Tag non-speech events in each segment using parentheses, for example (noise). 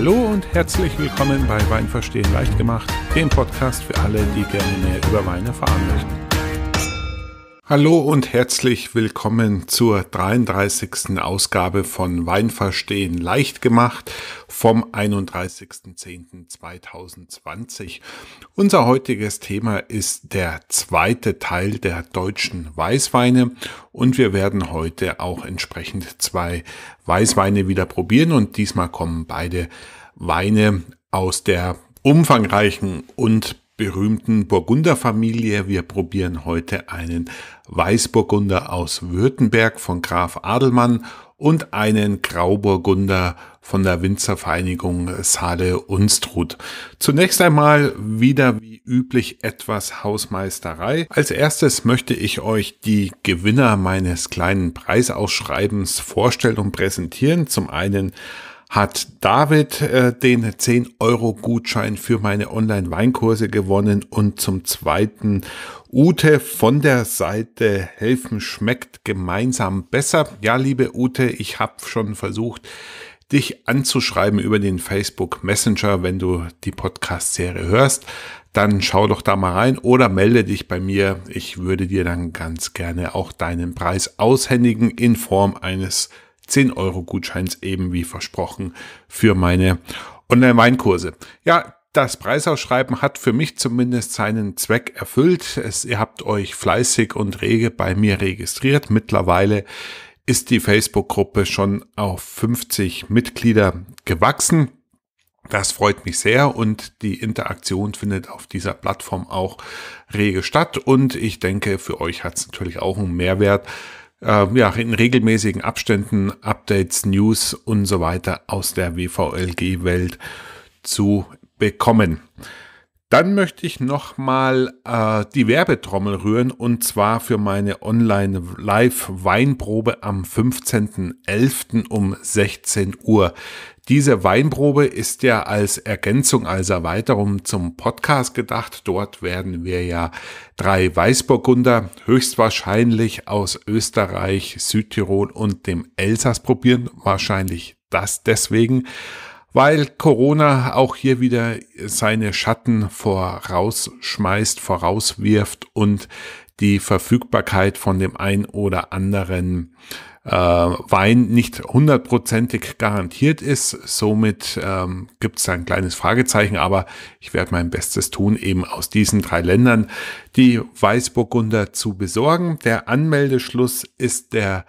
Hallo und herzlich willkommen bei Wein verstehen leicht gemacht, dem Podcast für alle, die gerne mehr über Wein erfahren möchten. Hallo und herzlich willkommen zur 33. Ausgabe von Weinverstehen leicht gemacht vom 31.10.2020. Unser heutiges Thema ist der zweite Teil der deutschen Weißweine und wir werden heute auch entsprechend zwei Weißweine wieder probieren und diesmal kommen beide Weine aus der umfangreichen und berühmten Burgunderfamilie. Wir probieren heute einen Weißburgunder aus Württemberg von Graf Adelmann und einen Grauburgunder von der Winzervereinigung Saale Unstrut. Zunächst einmal wieder wie üblich etwas Hausmeisterei. Als erstes möchte ich euch die Gewinner meines kleinen Preisausschreibens vorstellen und präsentieren. Zum einen hat David äh, den 10-Euro-Gutschein für meine Online-Weinkurse gewonnen und zum zweiten Ute von der Seite Helfen schmeckt gemeinsam besser. Ja, liebe Ute, ich habe schon versucht, dich anzuschreiben über den Facebook Messenger, wenn du die Podcast-Serie hörst. Dann schau doch da mal rein oder melde dich bei mir. Ich würde dir dann ganz gerne auch deinen Preis aushändigen in Form eines 10-Euro-Gutscheins eben wie versprochen für meine Online-Weinkurse. Ja, das Preisausschreiben hat für mich zumindest seinen Zweck erfüllt. Es, ihr habt euch fleißig und rege bei mir registriert. Mittlerweile ist die Facebook-Gruppe schon auf 50 Mitglieder gewachsen. Das freut mich sehr und die Interaktion findet auf dieser Plattform auch rege statt und ich denke, für euch hat es natürlich auch einen Mehrwert, äh, ja, in regelmäßigen Abständen Updates, News und so weiter aus der WVLG-Welt zu bekommen. Dann möchte ich nochmal äh, die Werbetrommel rühren und zwar für meine Online-Live-Weinprobe am 15.11. um 16 Uhr. Diese Weinprobe ist ja als Ergänzung, als Erweiterung zum Podcast gedacht. Dort werden wir ja drei Weißburgunder höchstwahrscheinlich aus Österreich, Südtirol und dem Elsass probieren. Wahrscheinlich das deswegen weil Corona auch hier wieder seine Schatten vorausschmeißt, vorauswirft und die Verfügbarkeit von dem ein oder anderen äh, Wein nicht hundertprozentig garantiert ist. Somit ähm, gibt es ein kleines Fragezeichen, aber ich werde mein Bestes tun, eben aus diesen drei Ländern die Weißburgunder zu besorgen. Der Anmeldeschluss ist der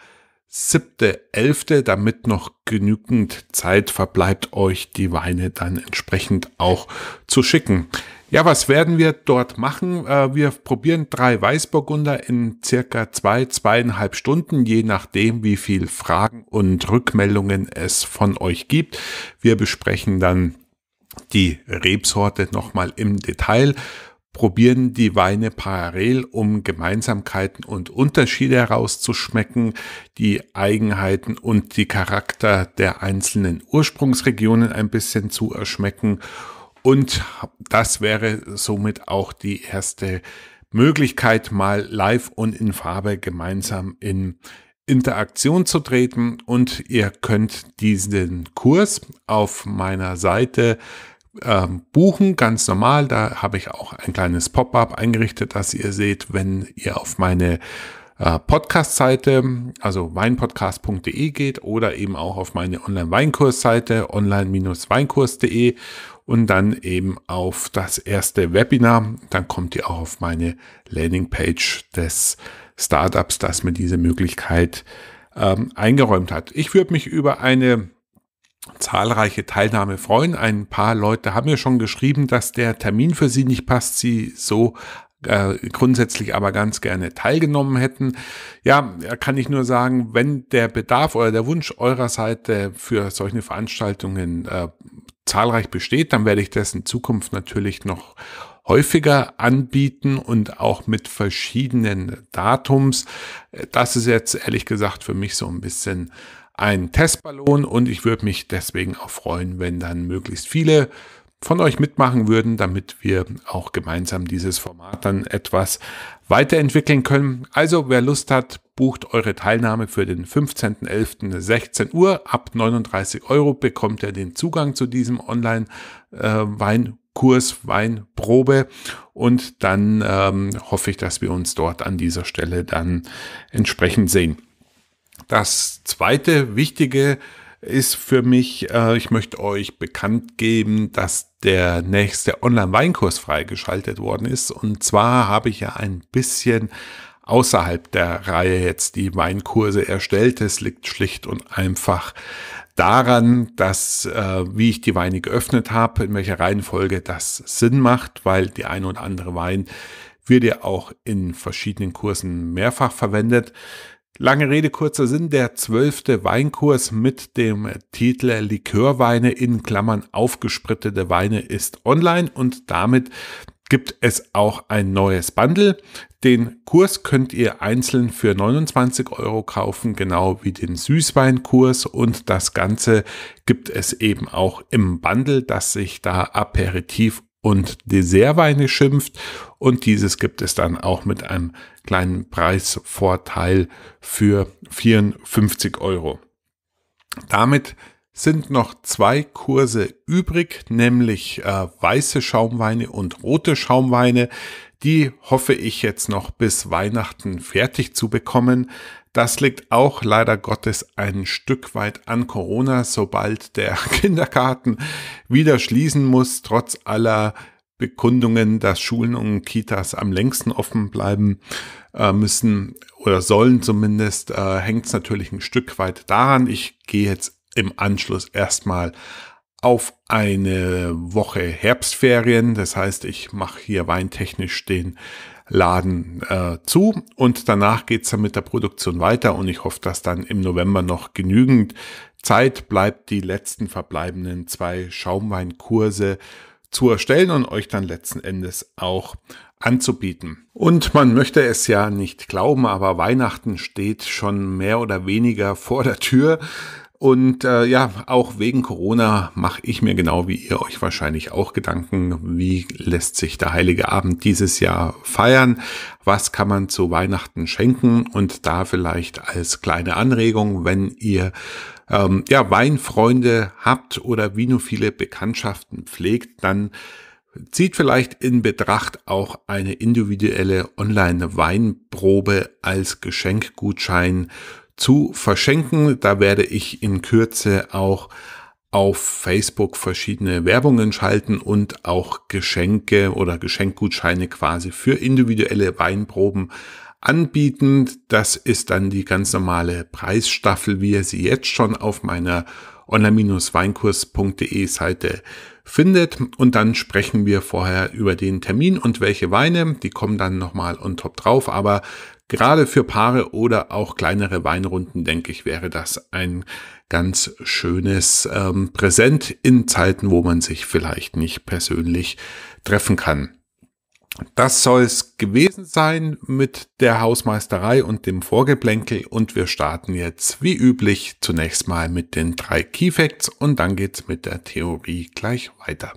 7.11., damit noch genügend Zeit verbleibt, euch die Weine dann entsprechend auch zu schicken. Ja, was werden wir dort machen? Äh, wir probieren drei Weißburgunder in circa zwei, zweieinhalb Stunden, je nachdem, wie viel Fragen und Rückmeldungen es von euch gibt. Wir besprechen dann die Rebsorte nochmal im Detail, probieren die Weine parallel, um Gemeinsamkeiten und Unterschiede herauszuschmecken, die Eigenheiten und die Charakter der einzelnen Ursprungsregionen ein bisschen zu erschmecken. Und das wäre somit auch die erste Möglichkeit, mal live und in Farbe gemeinsam in Interaktion zu treten. Und ihr könnt diesen Kurs auf meiner Seite ähm, buchen, ganz normal. Da habe ich auch ein kleines Pop-up eingerichtet, das ihr seht, wenn ihr auf meine äh, Podcast-Seite, also weinpodcast.de geht oder eben auch auf meine Online-Weinkurs-Seite online-weinkurs.de und dann eben auf das erste Webinar. Dann kommt ihr auch auf meine Landingpage des Startups, das mir diese Möglichkeit ähm, eingeräumt hat. Ich würde mich über eine zahlreiche Teilnahme freuen. Ein paar Leute haben mir schon geschrieben, dass der Termin für sie nicht passt. Sie so äh, grundsätzlich aber ganz gerne teilgenommen hätten. Ja, kann ich nur sagen, wenn der Bedarf oder der Wunsch eurer Seite für solche Veranstaltungen äh, zahlreich besteht, dann werde ich das in Zukunft natürlich noch häufiger anbieten und auch mit verschiedenen Datums. Äh, das ist jetzt ehrlich gesagt für mich so ein bisschen einen Testballon und ich würde mich deswegen auch freuen, wenn dann möglichst viele von euch mitmachen würden, damit wir auch gemeinsam dieses Format dann etwas weiterentwickeln können. Also wer Lust hat, bucht eure Teilnahme für den 15.11.16 Uhr. Ab 39 Euro bekommt ihr den Zugang zu diesem Online-Weinkurs, äh, Weinprobe. Und dann ähm, hoffe ich, dass wir uns dort an dieser Stelle dann entsprechend sehen. Das zweite wichtige ist für mich, äh, ich möchte euch bekannt geben, dass der nächste Online-Weinkurs freigeschaltet worden ist. Und zwar habe ich ja ein bisschen außerhalb der Reihe jetzt die Weinkurse erstellt. Es liegt schlicht und einfach daran, dass äh, wie ich die Weine geöffnet habe, in welcher Reihenfolge das Sinn macht, weil die ein oder andere Wein wird ja auch in verschiedenen Kursen mehrfach verwendet. Lange Rede, kurzer Sinn, der zwölfte Weinkurs mit dem Titel Likörweine in Klammern aufgesprittete Weine ist online und damit gibt es auch ein neues Bundle. Den Kurs könnt ihr einzeln für 29 Euro kaufen, genau wie den Süßweinkurs. Und das Ganze gibt es eben auch im Bundle, das sich da Aperitif und Dessertweine schimpft. Und dieses gibt es dann auch mit einem kleinen Preisvorteil für 54 Euro. Damit sind noch zwei Kurse übrig, nämlich äh, weiße Schaumweine und rote Schaumweine. Die hoffe ich jetzt noch bis Weihnachten fertig zu bekommen. Das liegt auch leider Gottes ein Stück weit an Corona, sobald der (laughs) Kindergarten wieder schließen muss, trotz aller Bekundungen, dass Schulen und Kitas am längsten offen bleiben äh, müssen oder sollen zumindest, äh, hängt es natürlich ein Stück weit daran. Ich gehe jetzt im Anschluss erstmal auf eine Woche Herbstferien. Das heißt, ich mache hier weintechnisch den Laden äh, zu und danach geht's dann mit der Produktion weiter und ich hoffe, dass dann im November noch genügend Zeit bleibt, die letzten verbleibenden zwei Schaumweinkurse zu erstellen und euch dann letzten Endes auch anzubieten. Und man möchte es ja nicht glauben, aber Weihnachten steht schon mehr oder weniger vor der Tür. Und äh, ja, auch wegen Corona mache ich mir genau wie ihr euch wahrscheinlich auch Gedanken, wie lässt sich der Heilige Abend dieses Jahr feiern, was kann man zu Weihnachten schenken und da vielleicht als kleine Anregung, wenn ihr ähm, ja, Weinfreunde habt oder wie nur viele Bekanntschaften pflegt, dann zieht vielleicht in Betracht auch eine individuelle Online-Weinprobe als Geschenkgutschein zu verschenken. Da werde ich in Kürze auch auf Facebook verschiedene Werbungen schalten und auch Geschenke oder Geschenkgutscheine quasi für individuelle Weinproben anbieten. Das ist dann die ganz normale Preisstaffel, wie ihr sie jetzt schon auf meiner online-weinkurs.de Seite findet. Und dann sprechen wir vorher über den Termin und welche Weine. Die kommen dann nochmal on top drauf. Aber Gerade für Paare oder auch kleinere Weinrunden, denke ich, wäre das ein ganz schönes ähm, Präsent in Zeiten, wo man sich vielleicht nicht persönlich treffen kann. Das soll es gewesen sein mit der Hausmeisterei und dem Vorgeplänkel und wir starten jetzt wie üblich zunächst mal mit den drei Key Facts und dann geht's mit der Theorie gleich weiter.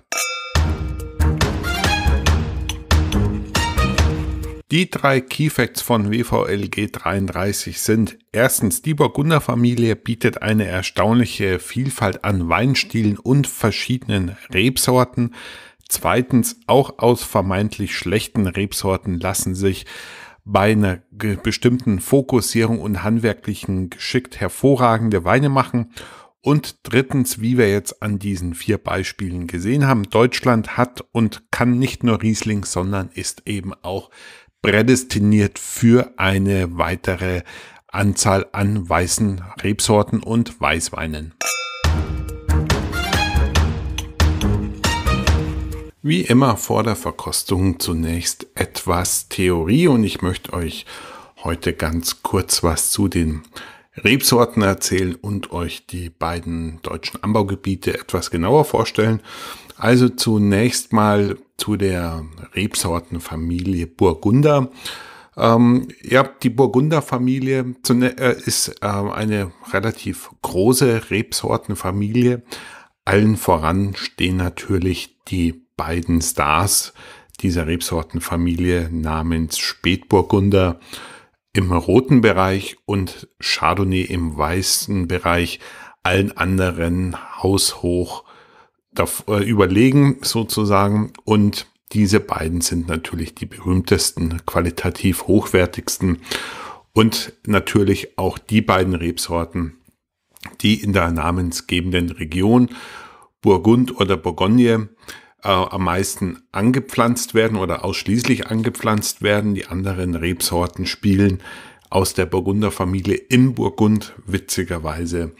Die drei Key Facts von WVLG 33 sind erstens, die Burgunderfamilie bietet eine erstaunliche Vielfalt an Weinstilen und verschiedenen Rebsorten. Zweitens, auch aus vermeintlich schlechten Rebsorten lassen sich bei einer bestimmten Fokussierung und handwerklichen Geschick hervorragende Weine machen. Und drittens, wie wir jetzt an diesen vier Beispielen gesehen haben, Deutschland hat und kann nicht nur Riesling, sondern ist eben auch prädestiniert für eine weitere Anzahl an weißen Rebsorten und Weißweinen. Wie immer vor der Verkostung zunächst etwas Theorie und ich möchte euch heute ganz kurz was zu den Rebsorten erzählen und euch die beiden deutschen Anbaugebiete etwas genauer vorstellen. Also zunächst mal zu der Rebsortenfamilie Burgunder. Ähm, ja, die Burgunderfamilie äh, ist äh, eine relativ große Rebsortenfamilie. Allen voran stehen natürlich die beiden Stars dieser Rebsortenfamilie namens Spätburgunder im roten Bereich und Chardonnay im weißen Bereich. Allen anderen haushoch äh, überlegen sozusagen. Und diese beiden sind natürlich die berühmtesten, qualitativ hochwertigsten und natürlich auch die beiden Rebsorten, die in der namensgebenden Region Burgund oder Bourgogne äh, am meisten angepflanzt werden oder ausschließlich angepflanzt werden. Die anderen Rebsorten spielen aus der Burgunderfamilie in Burgund witzigerweise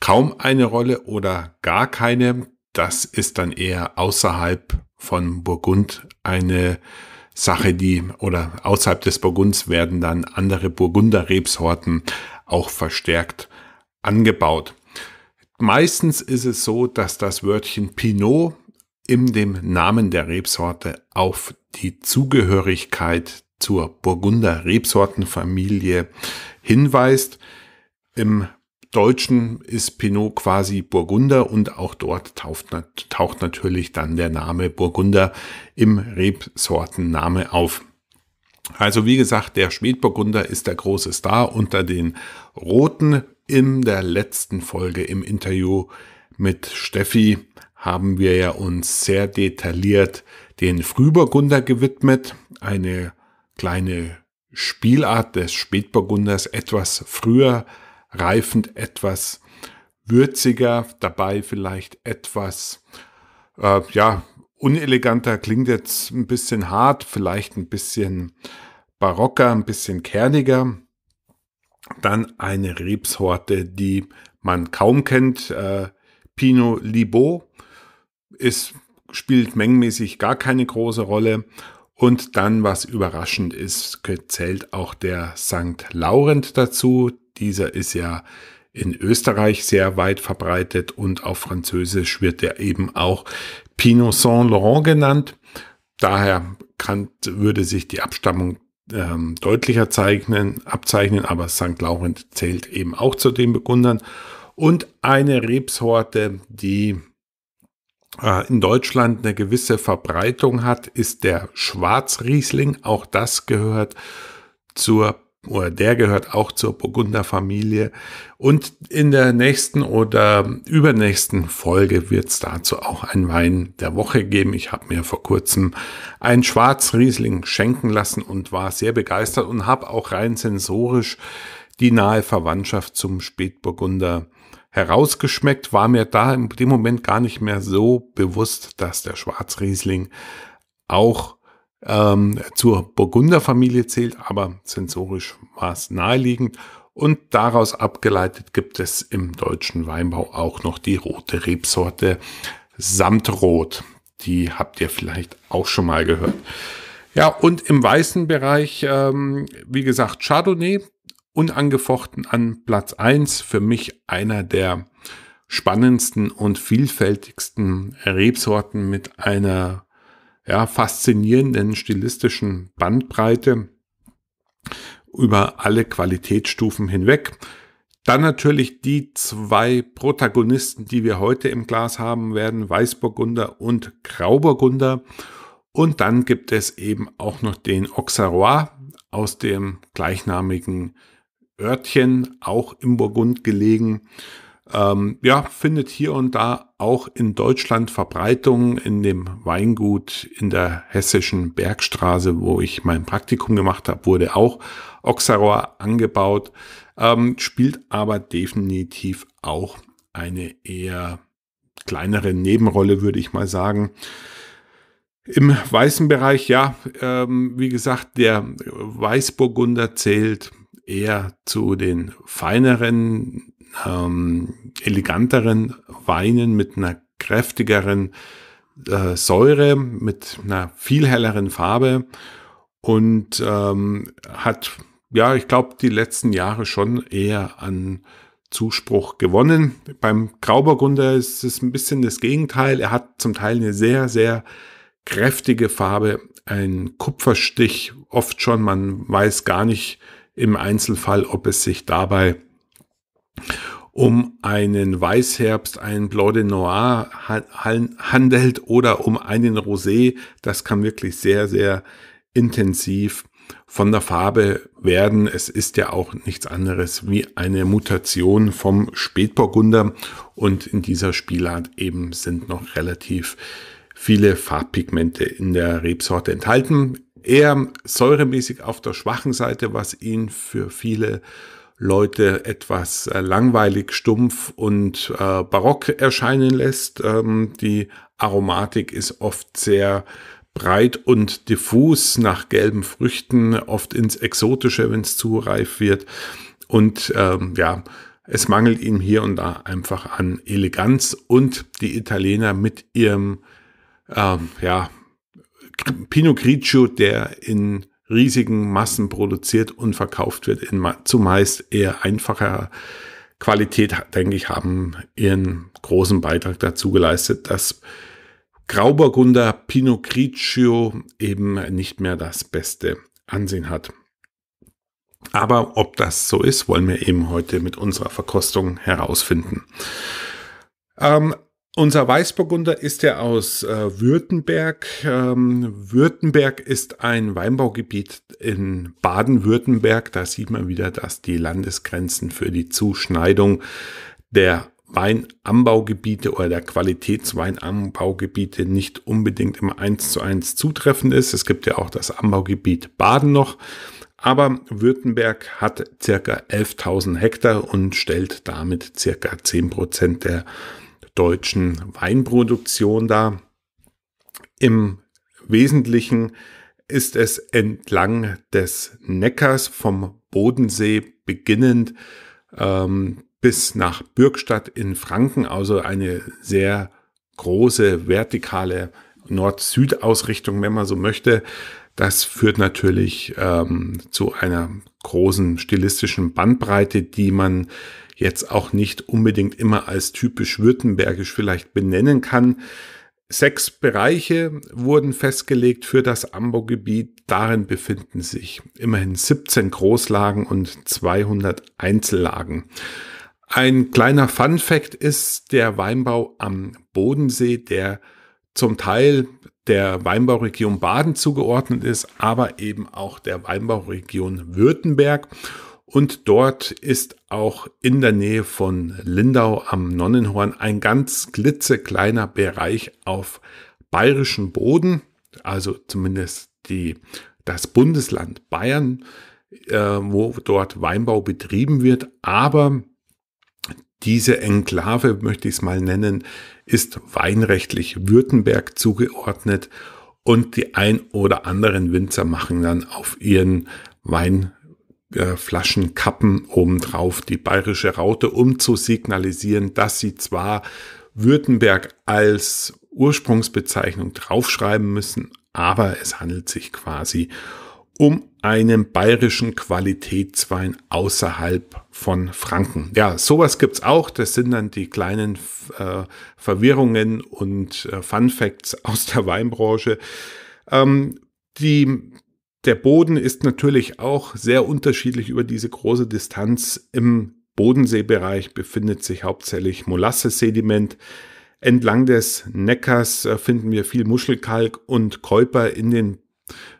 kaum eine Rolle oder gar keine das ist dann eher außerhalb von Burgund eine Sache, die oder außerhalb des Burgunds werden dann andere Burgunder Rebsorten auch verstärkt angebaut. Meistens ist es so, dass das Wörtchen Pinot in dem Namen der Rebsorte auf die Zugehörigkeit zur Burgunder Rebsortenfamilie hinweist. Im Deutschen ist Pinot quasi Burgunder und auch dort taucht, taucht natürlich dann der Name Burgunder im Rebsortenname auf. Also wie gesagt, der Spätburgunder ist der große Star unter den Roten. In der letzten Folge im Interview mit Steffi haben wir ja uns sehr detailliert den Frühburgunder gewidmet, eine kleine Spielart des Spätburgunders etwas früher reifend etwas würziger, dabei vielleicht etwas, äh, ja, uneleganter, klingt jetzt ein bisschen hart, vielleicht ein bisschen barocker, ein bisschen kerniger. Dann eine Rebsorte, die man kaum kennt, äh, Pinot Libot, Es spielt mengenmäßig gar keine große Rolle. Und dann, was überraschend ist, zählt auch der St. Laurent dazu, dieser ist ja in Österreich sehr weit verbreitet und auf Französisch wird er eben auch Pinot Saint-Laurent genannt. Daher kann, würde sich die Abstammung ähm, deutlicher zeichnen, abzeichnen, aber St. Laurent zählt eben auch zu den Begundern. Und eine Rebsorte, die äh, in Deutschland eine gewisse Verbreitung hat, ist der Schwarzriesling. Auch das gehört zur oder der gehört auch zur Burgunderfamilie. Und in der nächsten oder übernächsten Folge wird es dazu auch ein Wein der Woche geben. Ich habe mir vor kurzem ein Schwarzriesling schenken lassen und war sehr begeistert und habe auch rein sensorisch die nahe Verwandtschaft zum Spätburgunder herausgeschmeckt. War mir da in dem Moment gar nicht mehr so bewusst, dass der Schwarzriesling auch ähm, zur Burgunderfamilie zählt, aber sensorisch war es naheliegend. Und daraus abgeleitet gibt es im deutschen Weinbau auch noch die rote Rebsorte Samtrot. Die habt ihr vielleicht auch schon mal gehört. Ja, und im weißen Bereich, ähm, wie gesagt, Chardonnay, unangefochten an Platz eins Für mich einer der spannendsten und vielfältigsten Rebsorten mit einer ja, faszinierenden stilistischen Bandbreite über alle Qualitätsstufen hinweg. Dann natürlich die zwei Protagonisten, die wir heute im Glas haben werden, Weißburgunder und Grauburgunder. Und dann gibt es eben auch noch den Auxerrois aus dem gleichnamigen Örtchen, auch im Burgund gelegen. Ähm, ja, findet hier und da auch in Deutschland Verbreitung in dem Weingut in der hessischen Bergstraße, wo ich mein Praktikum gemacht habe, wurde auch Oxarohr angebaut, ähm, spielt aber definitiv auch eine eher kleinere Nebenrolle, würde ich mal sagen. Im weißen Bereich, ja, ähm, wie gesagt, der Weißburgunder zählt eher zu den feineren ähm, eleganteren Weinen mit einer kräftigeren äh, Säure, mit einer viel helleren Farbe und ähm, hat, ja, ich glaube, die letzten Jahre schon eher an Zuspruch gewonnen. Beim Grauburgunder ist es ein bisschen das Gegenteil. Er hat zum Teil eine sehr, sehr kräftige Farbe, einen Kupferstich, oft schon, man weiß gar nicht im Einzelfall, ob es sich dabei um einen Weißherbst, einen Blanc de Noir handelt oder um einen Rosé. Das kann wirklich sehr, sehr intensiv von der Farbe werden. Es ist ja auch nichts anderes wie eine Mutation vom Spätburgunder und in dieser Spielart eben sind noch relativ viele Farbpigmente in der Rebsorte enthalten. Eher säuremäßig auf der schwachen Seite, was ihn für viele Leute etwas äh, langweilig, stumpf und äh, barock erscheinen lässt. Ähm, die Aromatik ist oft sehr breit und diffus nach gelben Früchten, oft ins Exotische, wenn es zu reif wird. Und ähm, ja, es mangelt ihm hier und da einfach an Eleganz und die Italiener mit ihrem ähm, ja, Pinocchio, der in riesigen Massen produziert und verkauft wird, in zumeist eher einfacher Qualität, denke ich, haben ihren großen Beitrag dazu geleistet, dass Grauburgunder Pinot Grigio eben nicht mehr das beste Ansehen hat. Aber ob das so ist, wollen wir eben heute mit unserer Verkostung herausfinden. Ähm, unser Weißburgunder ist ja aus äh, Württemberg. Ähm, Württemberg ist ein Weinbaugebiet in Baden-Württemberg. Da sieht man wieder, dass die Landesgrenzen für die Zuschneidung der Weinanbaugebiete oder der Qualitätsweinanbaugebiete nicht unbedingt immer eins zu eins zutreffend ist. Es gibt ja auch das Anbaugebiet Baden noch. Aber Württemberg hat circa 11.000 Hektar und stellt damit circa 10 Prozent der deutschen Weinproduktion dar. Im Wesentlichen ist es entlang des Neckars vom Bodensee beginnend ähm, bis nach Bürgstadt in Franken, also eine sehr große vertikale Nord-Süd-Ausrichtung, wenn man so möchte. Das führt natürlich ähm, zu einer großen stilistischen Bandbreite, die man jetzt auch nicht unbedingt immer als typisch württembergisch vielleicht benennen kann. Sechs Bereiche wurden festgelegt für das Ambaugebiet. Darin befinden sich immerhin 17 Großlagen und 200 Einzellagen. Ein kleiner Fun fact ist der Weinbau am Bodensee, der zum Teil der Weinbauregion Baden zugeordnet ist, aber eben auch der Weinbauregion Württemberg. Und dort ist auch in der Nähe von Lindau am Nonnenhorn ein ganz klitzekleiner Bereich auf bayerischem Boden, also zumindest die, das Bundesland Bayern, äh, wo dort Weinbau betrieben wird. Aber diese Enklave, möchte ich es mal nennen, ist weinrechtlich Württemberg zugeordnet und die ein oder anderen Winzer machen dann auf ihren Wein äh, Flaschenkappen obendrauf, die bayerische Raute, um zu signalisieren, dass sie zwar Württemberg als Ursprungsbezeichnung draufschreiben müssen, aber es handelt sich quasi um einen bayerischen Qualitätswein außerhalb von Franken. Ja, sowas gibt es auch. Das sind dann die kleinen äh, Verwirrungen und äh, Fun Facts aus der Weinbranche. Ähm, die der Boden ist natürlich auch sehr unterschiedlich über diese große Distanz. Im Bodenseebereich befindet sich hauptsächlich Molassesediment. Entlang des Neckars äh, finden wir viel Muschelkalk und Käuper in den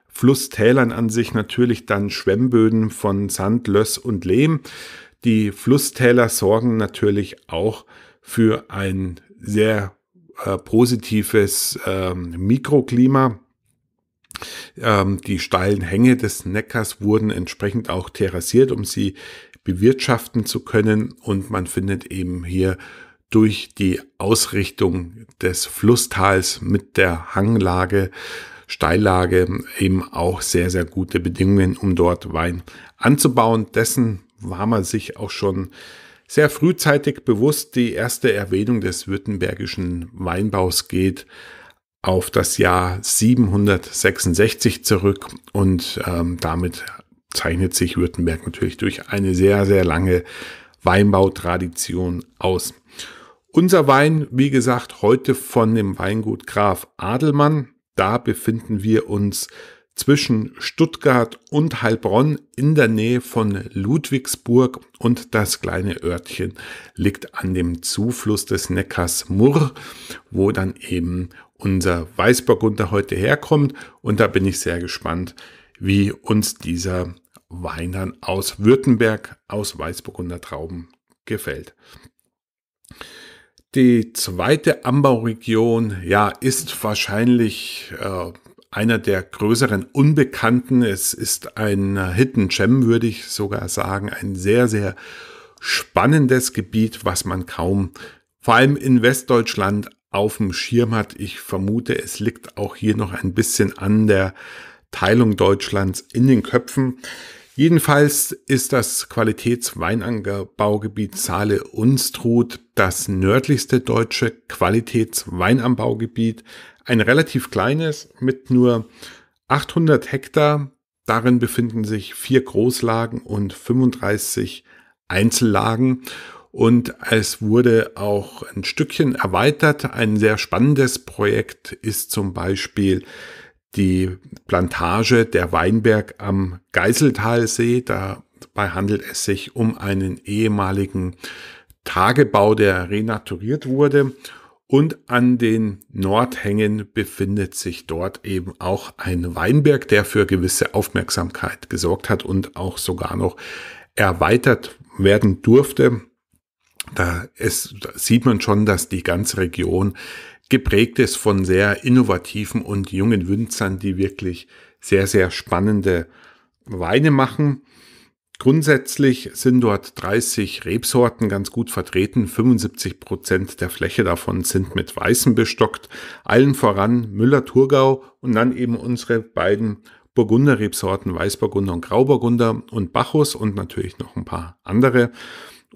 Flusstälern an sich natürlich dann Schwemmböden von Sand, Löss und Lehm. Die Flusstäler sorgen natürlich auch für ein sehr äh, positives äh, Mikroklima ähm, die steilen Hänge des Neckars wurden entsprechend auch terrassiert, um sie bewirtschaften zu können. Und man findet eben hier durch die Ausrichtung des Flusstals mit der Hanglage, Steillage eben auch sehr, sehr gute Bedingungen, um dort Wein anzubauen. Dessen war man sich auch schon sehr frühzeitig bewusst. Die erste Erwähnung des württembergischen Weinbaus geht auf das Jahr 766 zurück und ähm, damit zeichnet sich Württemberg natürlich durch eine sehr, sehr lange Weinbautradition aus. Unser Wein, wie gesagt, heute von dem Weingut Graf Adelmann. Da befinden wir uns zwischen Stuttgart und Heilbronn in der Nähe von Ludwigsburg und das kleine Örtchen liegt an dem Zufluss des Neckars Murr, wo dann eben unser Weißburgunder heute herkommt. Und da bin ich sehr gespannt, wie uns dieser Wein dann aus Württemberg, aus Weißburgunder Trauben gefällt. Die zweite Anbauregion, ja, ist wahrscheinlich äh, einer der größeren Unbekannten. Es ist ein Hidden Gem, würde ich sogar sagen. Ein sehr, sehr spannendes Gebiet, was man kaum, vor allem in Westdeutschland, auf dem Schirm hat. Ich vermute, es liegt auch hier noch ein bisschen an der Teilung Deutschlands in den Köpfen. Jedenfalls ist das Qualitätsweinanbaugebiet Saale-Unstrut das nördlichste deutsche Qualitätsweinanbaugebiet. Ein relativ kleines mit nur 800 Hektar. Darin befinden sich vier Großlagen und 35 Einzellagen. Und es wurde auch ein Stückchen erweitert. Ein sehr spannendes Projekt ist zum Beispiel die Plantage der Weinberg am Geiseltalsee. Dabei handelt es sich um einen ehemaligen Tagebau, der renaturiert wurde. Und an den Nordhängen befindet sich dort eben auch ein Weinberg, der für gewisse Aufmerksamkeit gesorgt hat und auch sogar noch erweitert werden durfte da, ist, da sieht man schon, dass die ganze Region geprägt ist von sehr innovativen und jungen Winzern, die wirklich sehr, sehr spannende Weine machen. Grundsätzlich sind dort 30 Rebsorten ganz gut vertreten. 75 Prozent der Fläche davon sind mit Weißen bestockt. Allen voran Müller-Thurgau und dann eben unsere beiden Burgunder-Rebsorten Weißburgunder und Grauburgunder und Bacchus und natürlich noch ein paar andere.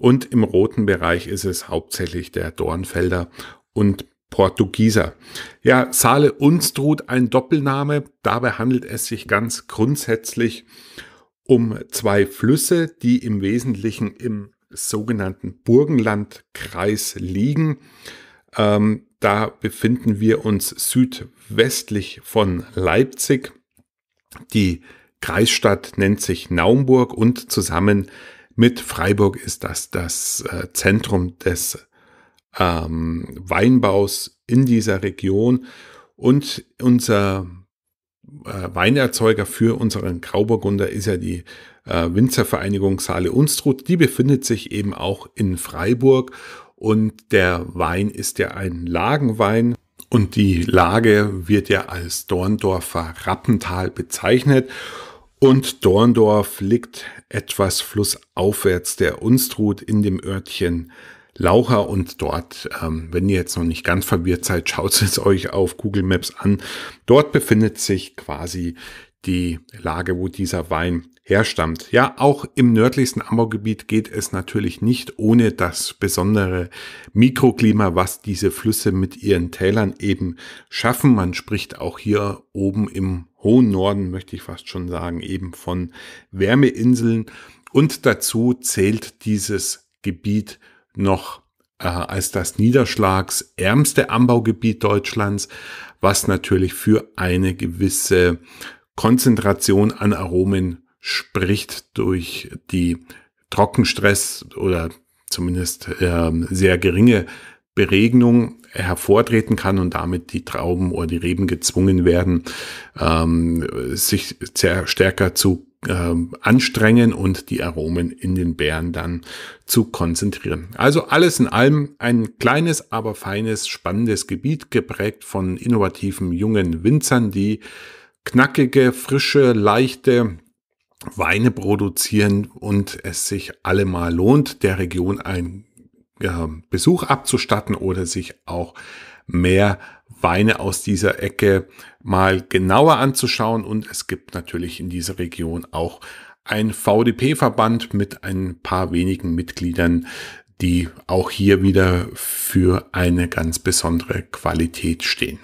Und im roten Bereich ist es hauptsächlich der Dornfelder und Portugieser. Ja, Saale Unstrut ein Doppelname. Dabei handelt es sich ganz grundsätzlich um zwei Flüsse, die im Wesentlichen im sogenannten Burgenlandkreis liegen. Ähm, da befinden wir uns südwestlich von Leipzig. Die Kreisstadt nennt sich Naumburg und zusammen mit Freiburg ist das das äh, Zentrum des ähm, Weinbaus in dieser Region und unser äh, Weinerzeuger für unseren Grauburgunder ist ja die äh, Winzervereinigung Saale Unstrut. Die befindet sich eben auch in Freiburg und der Wein ist ja ein Lagenwein. Und die Lage wird ja als Dorndorfer Rappental bezeichnet. Und Dorndorf liegt etwas flussaufwärts der Unstrut in dem Örtchen Laucher. und dort, ähm, wenn ihr jetzt noch nicht ganz verwirrt seid, schaut es euch auf Google Maps an. Dort befindet sich quasi die Lage, wo dieser Wein herstammt. Ja, auch im nördlichsten Anbaugebiet geht es natürlich nicht ohne das besondere Mikroklima, was diese Flüsse mit ihren Tälern eben schaffen. Man spricht auch hier oben im hohen Norden, möchte ich fast schon sagen, eben von Wärmeinseln. Und dazu zählt dieses Gebiet noch äh, als das niederschlagsärmste Anbaugebiet Deutschlands, was natürlich für eine gewisse Konzentration an Aromen spricht durch die Trockenstress oder zumindest äh, sehr geringe Beregnung hervortreten kann und damit die Trauben oder die Reben gezwungen werden, ähm, sich sehr stärker zu ähm, anstrengen und die Aromen in den Beeren dann zu konzentrieren. Also alles in allem ein kleines, aber feines, spannendes Gebiet, geprägt von innovativen jungen Winzern, die knackige, frische, leichte, Weine produzieren und es sich allemal lohnt, der Region ein ähm, Besuch abzustatten oder sich auch mehr Weine aus dieser Ecke mal genauer anzuschauen. Und es gibt natürlich in dieser Region auch ein VDP-Verband mit ein paar wenigen Mitgliedern, die auch hier wieder für eine ganz besondere Qualität stehen.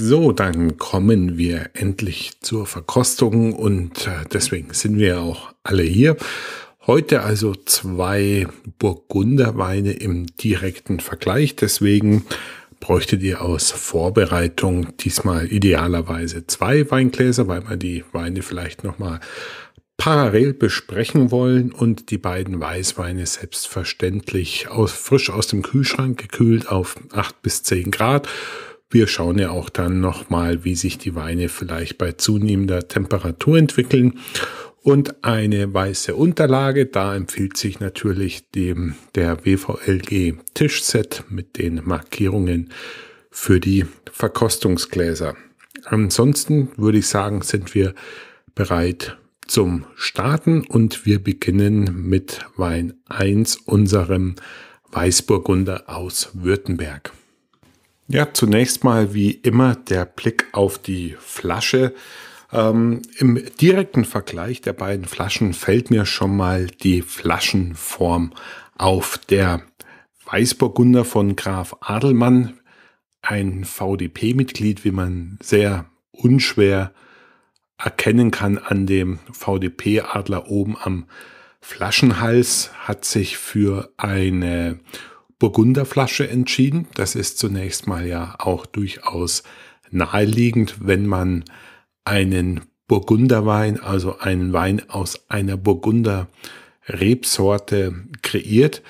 So, dann kommen wir endlich zur Verkostung und äh, deswegen sind wir auch alle hier. Heute also zwei Burgunderweine im direkten Vergleich. Deswegen bräuchtet ihr aus Vorbereitung diesmal idealerweise zwei Weingläser, weil wir die Weine vielleicht nochmal parallel besprechen wollen und die beiden Weißweine selbstverständlich aus, frisch aus dem Kühlschrank gekühlt auf acht bis zehn Grad wir schauen ja auch dann nochmal, wie sich die Weine vielleicht bei zunehmender Temperatur entwickeln. Und eine weiße Unterlage, da empfiehlt sich natürlich dem, der WVLG Tischset mit den Markierungen für die Verkostungsgläser. Ansonsten würde ich sagen, sind wir bereit zum Starten und wir beginnen mit Wein 1, unserem Weißburgunder aus Württemberg. Ja, zunächst mal wie immer der Blick auf die Flasche. Ähm, Im direkten Vergleich der beiden Flaschen fällt mir schon mal die Flaschenform auf. Der Weißburgunder von Graf Adelmann, ein VDP-Mitglied, wie man sehr unschwer erkennen kann an dem VDP-Adler oben am Flaschenhals, hat sich für eine Burgunderflasche entschieden. Das ist zunächst mal ja auch durchaus naheliegend, wenn man einen Burgunderwein, also einen Wein aus einer Burgunder Rebsorte kreiert.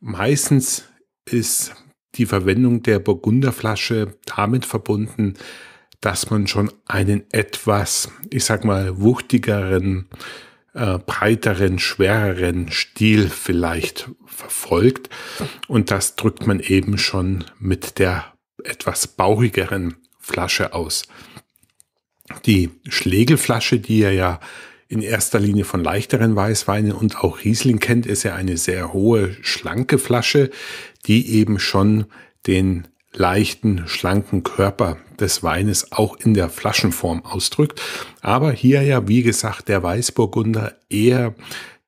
Meistens ist die Verwendung der Burgunderflasche damit verbunden, dass man schon einen etwas, ich sag mal, wuchtigeren äh, breiteren, schwereren Stil vielleicht verfolgt. Und das drückt man eben schon mit der etwas bauchigeren Flasche aus. Die Schlegelflasche, die ihr ja in erster Linie von leichteren Weißweinen und auch Riesling kennt, ist ja eine sehr hohe, schlanke Flasche, die eben schon den leichten, schlanken Körper des Weines auch in der Flaschenform ausdrückt. Aber hier ja, wie gesagt, der Weißburgunder eher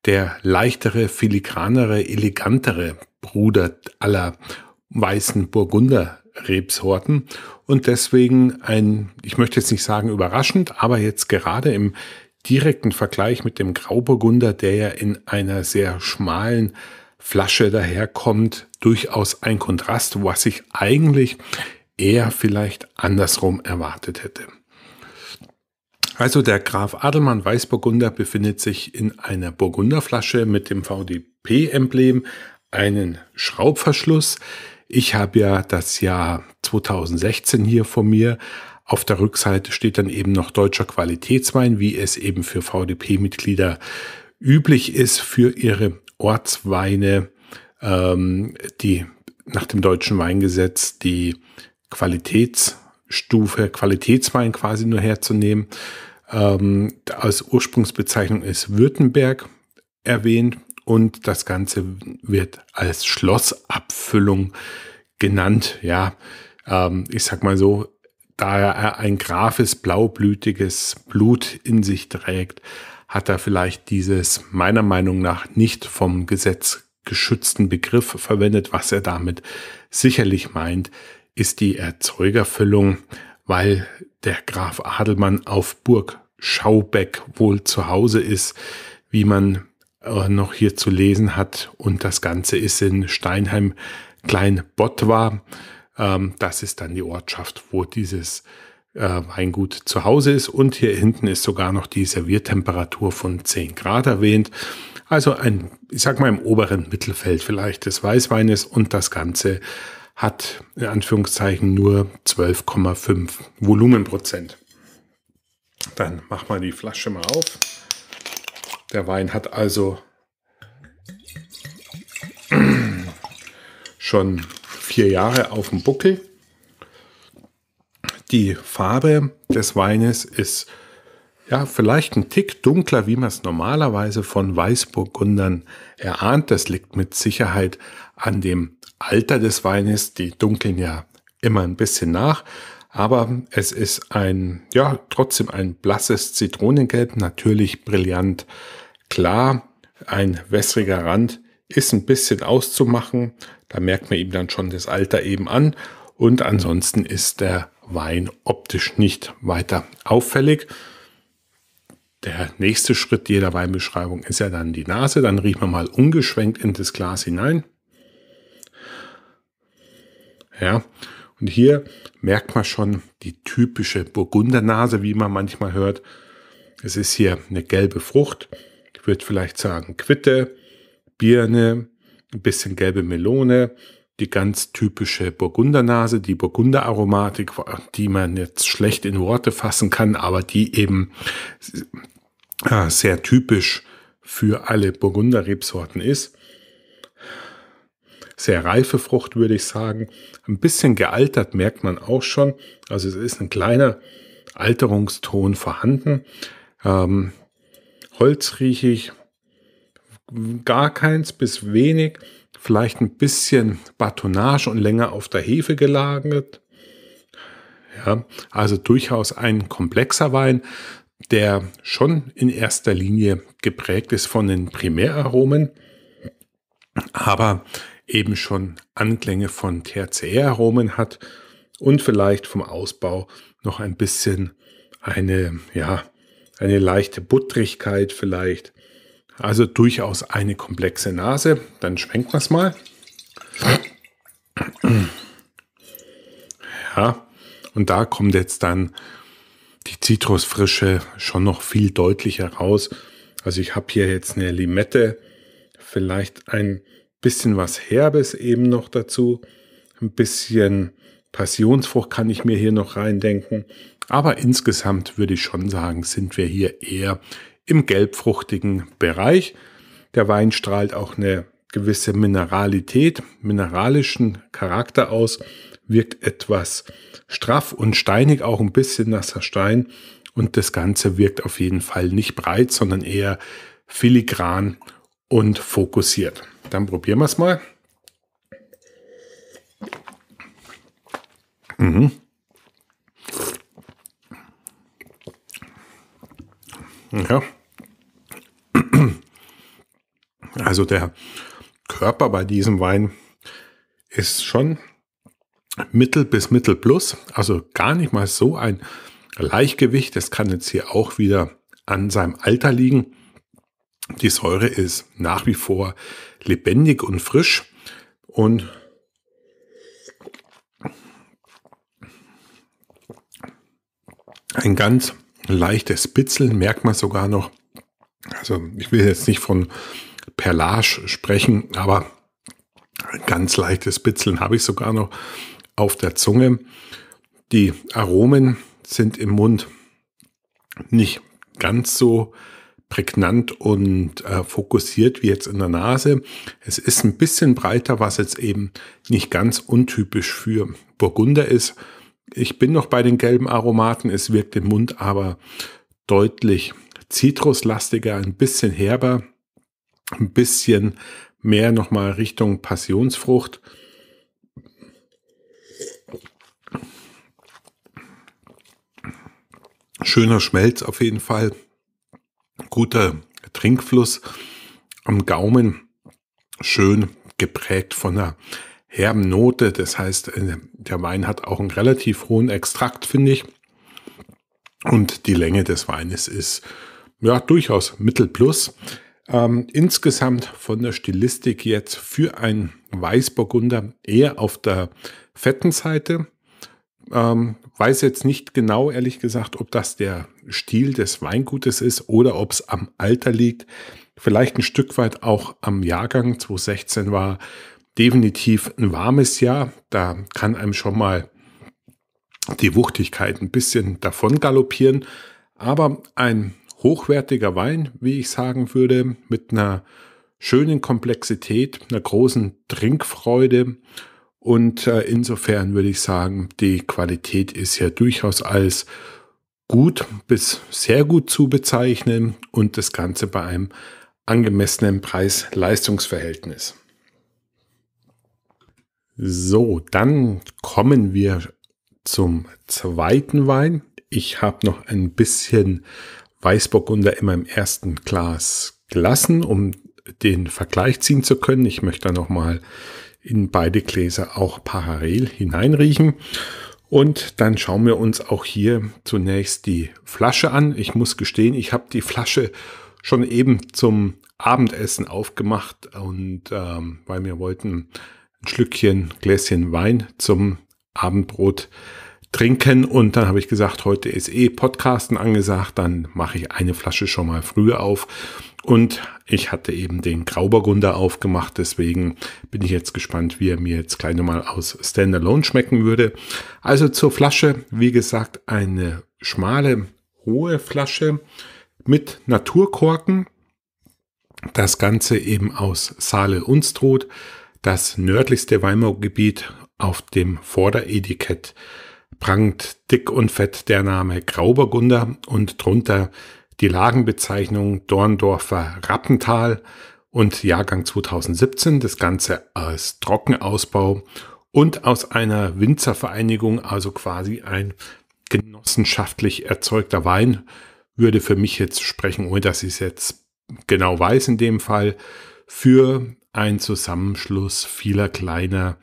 der leichtere, filigranere, elegantere Bruder aller weißen Burgunder Rebsorten und deswegen ein, ich möchte jetzt nicht sagen überraschend, aber jetzt gerade im direkten Vergleich mit dem Grauburgunder, der ja in einer sehr schmalen Flasche daherkommt, durchaus ein Kontrast, was ich eigentlich eher vielleicht andersrum erwartet hätte. Also der Graf Adelmann Weißburgunder befindet sich in einer Burgunderflasche mit dem VDP-Emblem, einen Schraubverschluss. Ich habe ja das Jahr 2016 hier vor mir. Auf der Rückseite steht dann eben noch deutscher Qualitätswein, wie es eben für VDP-Mitglieder üblich ist für ihre Ortsweine, ähm, die nach dem deutschen Weingesetz die Qualitätsstufe, Qualitätswein quasi nur herzunehmen. Ähm, als Ursprungsbezeichnung ist Württemberg erwähnt und das Ganze wird als Schlossabfüllung genannt. Ja, ähm, ich sag mal so, da er ein grafes, blaublütiges Blut in sich trägt, hat er vielleicht dieses meiner Meinung nach nicht vom Gesetz geschützten Begriff verwendet. Was er damit sicherlich meint, ist die Erzeugerfüllung, weil der Graf Adelmann auf Burg Schaubeck wohl zu Hause ist, wie man äh, noch hier zu lesen hat. Und das Ganze ist in Steinheim Klein Bottwar. Ähm, das ist dann die Ortschaft, wo dieses äh, Weingut zu Hause ist. Und hier hinten ist sogar noch die Serviertemperatur von 10 Grad erwähnt. Also ein, ich sag mal, im oberen Mittelfeld vielleicht des Weißweines und das Ganze hat in Anführungszeichen nur 12,5 Volumenprozent. Dann machen wir die Flasche mal auf. Der Wein hat also (clears throat) schon vier Jahre auf dem Buckel. Die Farbe des Weines ist ja vielleicht ein Tick dunkler, wie man es normalerweise von Weißburgundern erahnt. Das liegt mit Sicherheit an dem Alter des Weines. Die dunkeln ja immer ein bisschen nach. Aber es ist ein, ja, trotzdem ein blasses Zitronengelb, natürlich brillant klar. Ein wässriger Rand ist ein bisschen auszumachen. Da merkt man eben dann schon das Alter eben an. Und ansonsten ist der Wein optisch nicht weiter auffällig. Der nächste Schritt jeder Weinbeschreibung ist ja dann die Nase. Dann riecht man mal ungeschwenkt in das Glas hinein. Ja, und hier merkt man schon die typische Burgundernase, wie man manchmal hört. Es ist hier eine gelbe Frucht. Ich würde vielleicht sagen Quitte, Birne, ein bisschen gelbe Melone, die ganz typische Burgundernase, die Burgunderaromatik, die man jetzt schlecht in Worte fassen kann, aber die eben äh, sehr typisch für alle Burgunderrebsorten ist. Sehr reife Frucht, würde ich sagen. Ein bisschen gealtert merkt man auch schon. Also es ist ein kleiner Alterungston vorhanden. Ähm, holzriechig, gar keins bis wenig vielleicht ein bisschen Batonage und länger auf der Hefe gelagert. Ja, also durchaus ein komplexer Wein, der schon in erster Linie geprägt ist von den Primäraromen, aber eben schon Anklänge von THC-Aromen hat und vielleicht vom Ausbau noch ein bisschen eine, ja, eine leichte Buttrigkeit vielleicht also durchaus eine komplexe Nase. Dann schwenken wir es mal. Ja, und da kommt jetzt dann die Zitrusfrische schon noch viel deutlicher raus. Also ich habe hier jetzt eine Limette, vielleicht ein bisschen was Herbes eben noch dazu, ein bisschen Passionsfrucht kann ich mir hier noch reindenken. Aber insgesamt würde ich schon sagen, sind wir hier eher im gelbfruchtigen Bereich. Der Wein strahlt auch eine gewisse Mineralität, mineralischen Charakter aus, wirkt etwas straff und steinig, auch ein bisschen nasser Stein. Und das Ganze wirkt auf jeden Fall nicht breit, sondern eher filigran und fokussiert. Dann probieren wir es mal. Mhm. Ja. Also der Körper bei diesem Wein ist schon mittel bis mittel plus, also gar nicht mal so ein Leichtgewicht. Das kann jetzt hier auch wieder an seinem Alter liegen. Die Säure ist nach wie vor lebendig und frisch und ein ganz leichtes Bitzeln merkt man sogar noch. Also ich will jetzt nicht von Perlage sprechen, aber ganz leichtes Bitzeln habe ich sogar noch auf der Zunge. Die Aromen sind im Mund nicht ganz so prägnant und äh, fokussiert wie jetzt in der Nase. Es ist ein bisschen breiter, was jetzt eben nicht ganz untypisch für Burgunder ist. Ich bin noch bei den gelben Aromaten. Es wirkt im Mund aber deutlich zitruslastiger, ein bisschen herber ein bisschen mehr nochmal Richtung Passionsfrucht. Schöner Schmelz auf jeden Fall. Guter Trinkfluss am Gaumen. Schön geprägt von einer herben Note. Das heißt, äh, der Wein hat auch einen relativ hohen Extrakt, finde ich. Und die Länge des Weines ist ja durchaus mittelplus. plus ähm, insgesamt von der Stilistik jetzt für ein Weißburgunder eher auf der fetten Seite. Ähm, weiß jetzt nicht genau, ehrlich gesagt, ob das der Stil des Weingutes ist oder ob es am Alter liegt. Vielleicht ein Stück weit auch am Jahrgang 2016 war definitiv ein warmes Jahr. Da kann einem schon mal die Wuchtigkeit ein bisschen davon galoppieren. Aber ein hochwertiger Wein, wie ich sagen würde, mit einer schönen Komplexität, einer großen Trinkfreude. Und äh, insofern würde ich sagen, die Qualität ist ja durchaus als gut bis sehr gut zu bezeichnen und das Ganze bei einem angemessenen Preis-Leistungs-Verhältnis. So, dann kommen wir zum zweiten Wein. Ich habe noch ein bisschen Weißburgunder immer im ersten Glas gelassen, um den Vergleich ziehen zu können. Ich möchte da nochmal in beide Gläser auch parallel hineinriechen. Und dann schauen wir uns auch hier zunächst die Flasche an. Ich muss gestehen, ich habe die Flasche schon eben zum Abendessen aufgemacht und ähm, weil wir wollten ein Schlückchen, Gläschen Wein zum Abendbrot äh, trinken. Und dann habe ich gesagt, heute ist eh Podcasten angesagt, dann mache ich eine Flasche schon mal früher auf. Und ich hatte eben den Grauburgunder aufgemacht, deswegen bin ich jetzt gespannt, wie er mir jetzt gleich nochmal aus Standalone schmecken würde. Also zur Flasche, wie gesagt, eine schmale, hohe Flasche mit Naturkorken. Das Ganze eben aus Saale-Unstrut, das nördlichste Weinbaugebiet auf dem Vorderetikett prangt dick und fett der Name Grauburgunder und drunter die Lagenbezeichnung Dorndorfer Rappental und Jahrgang 2017, das Ganze als Trockenausbau und aus einer Winzervereinigung, also quasi ein genossenschaftlich erzeugter Wein, würde für mich jetzt sprechen, ohne dass ich es jetzt genau weiß in dem Fall, für einen Zusammenschluss vieler kleiner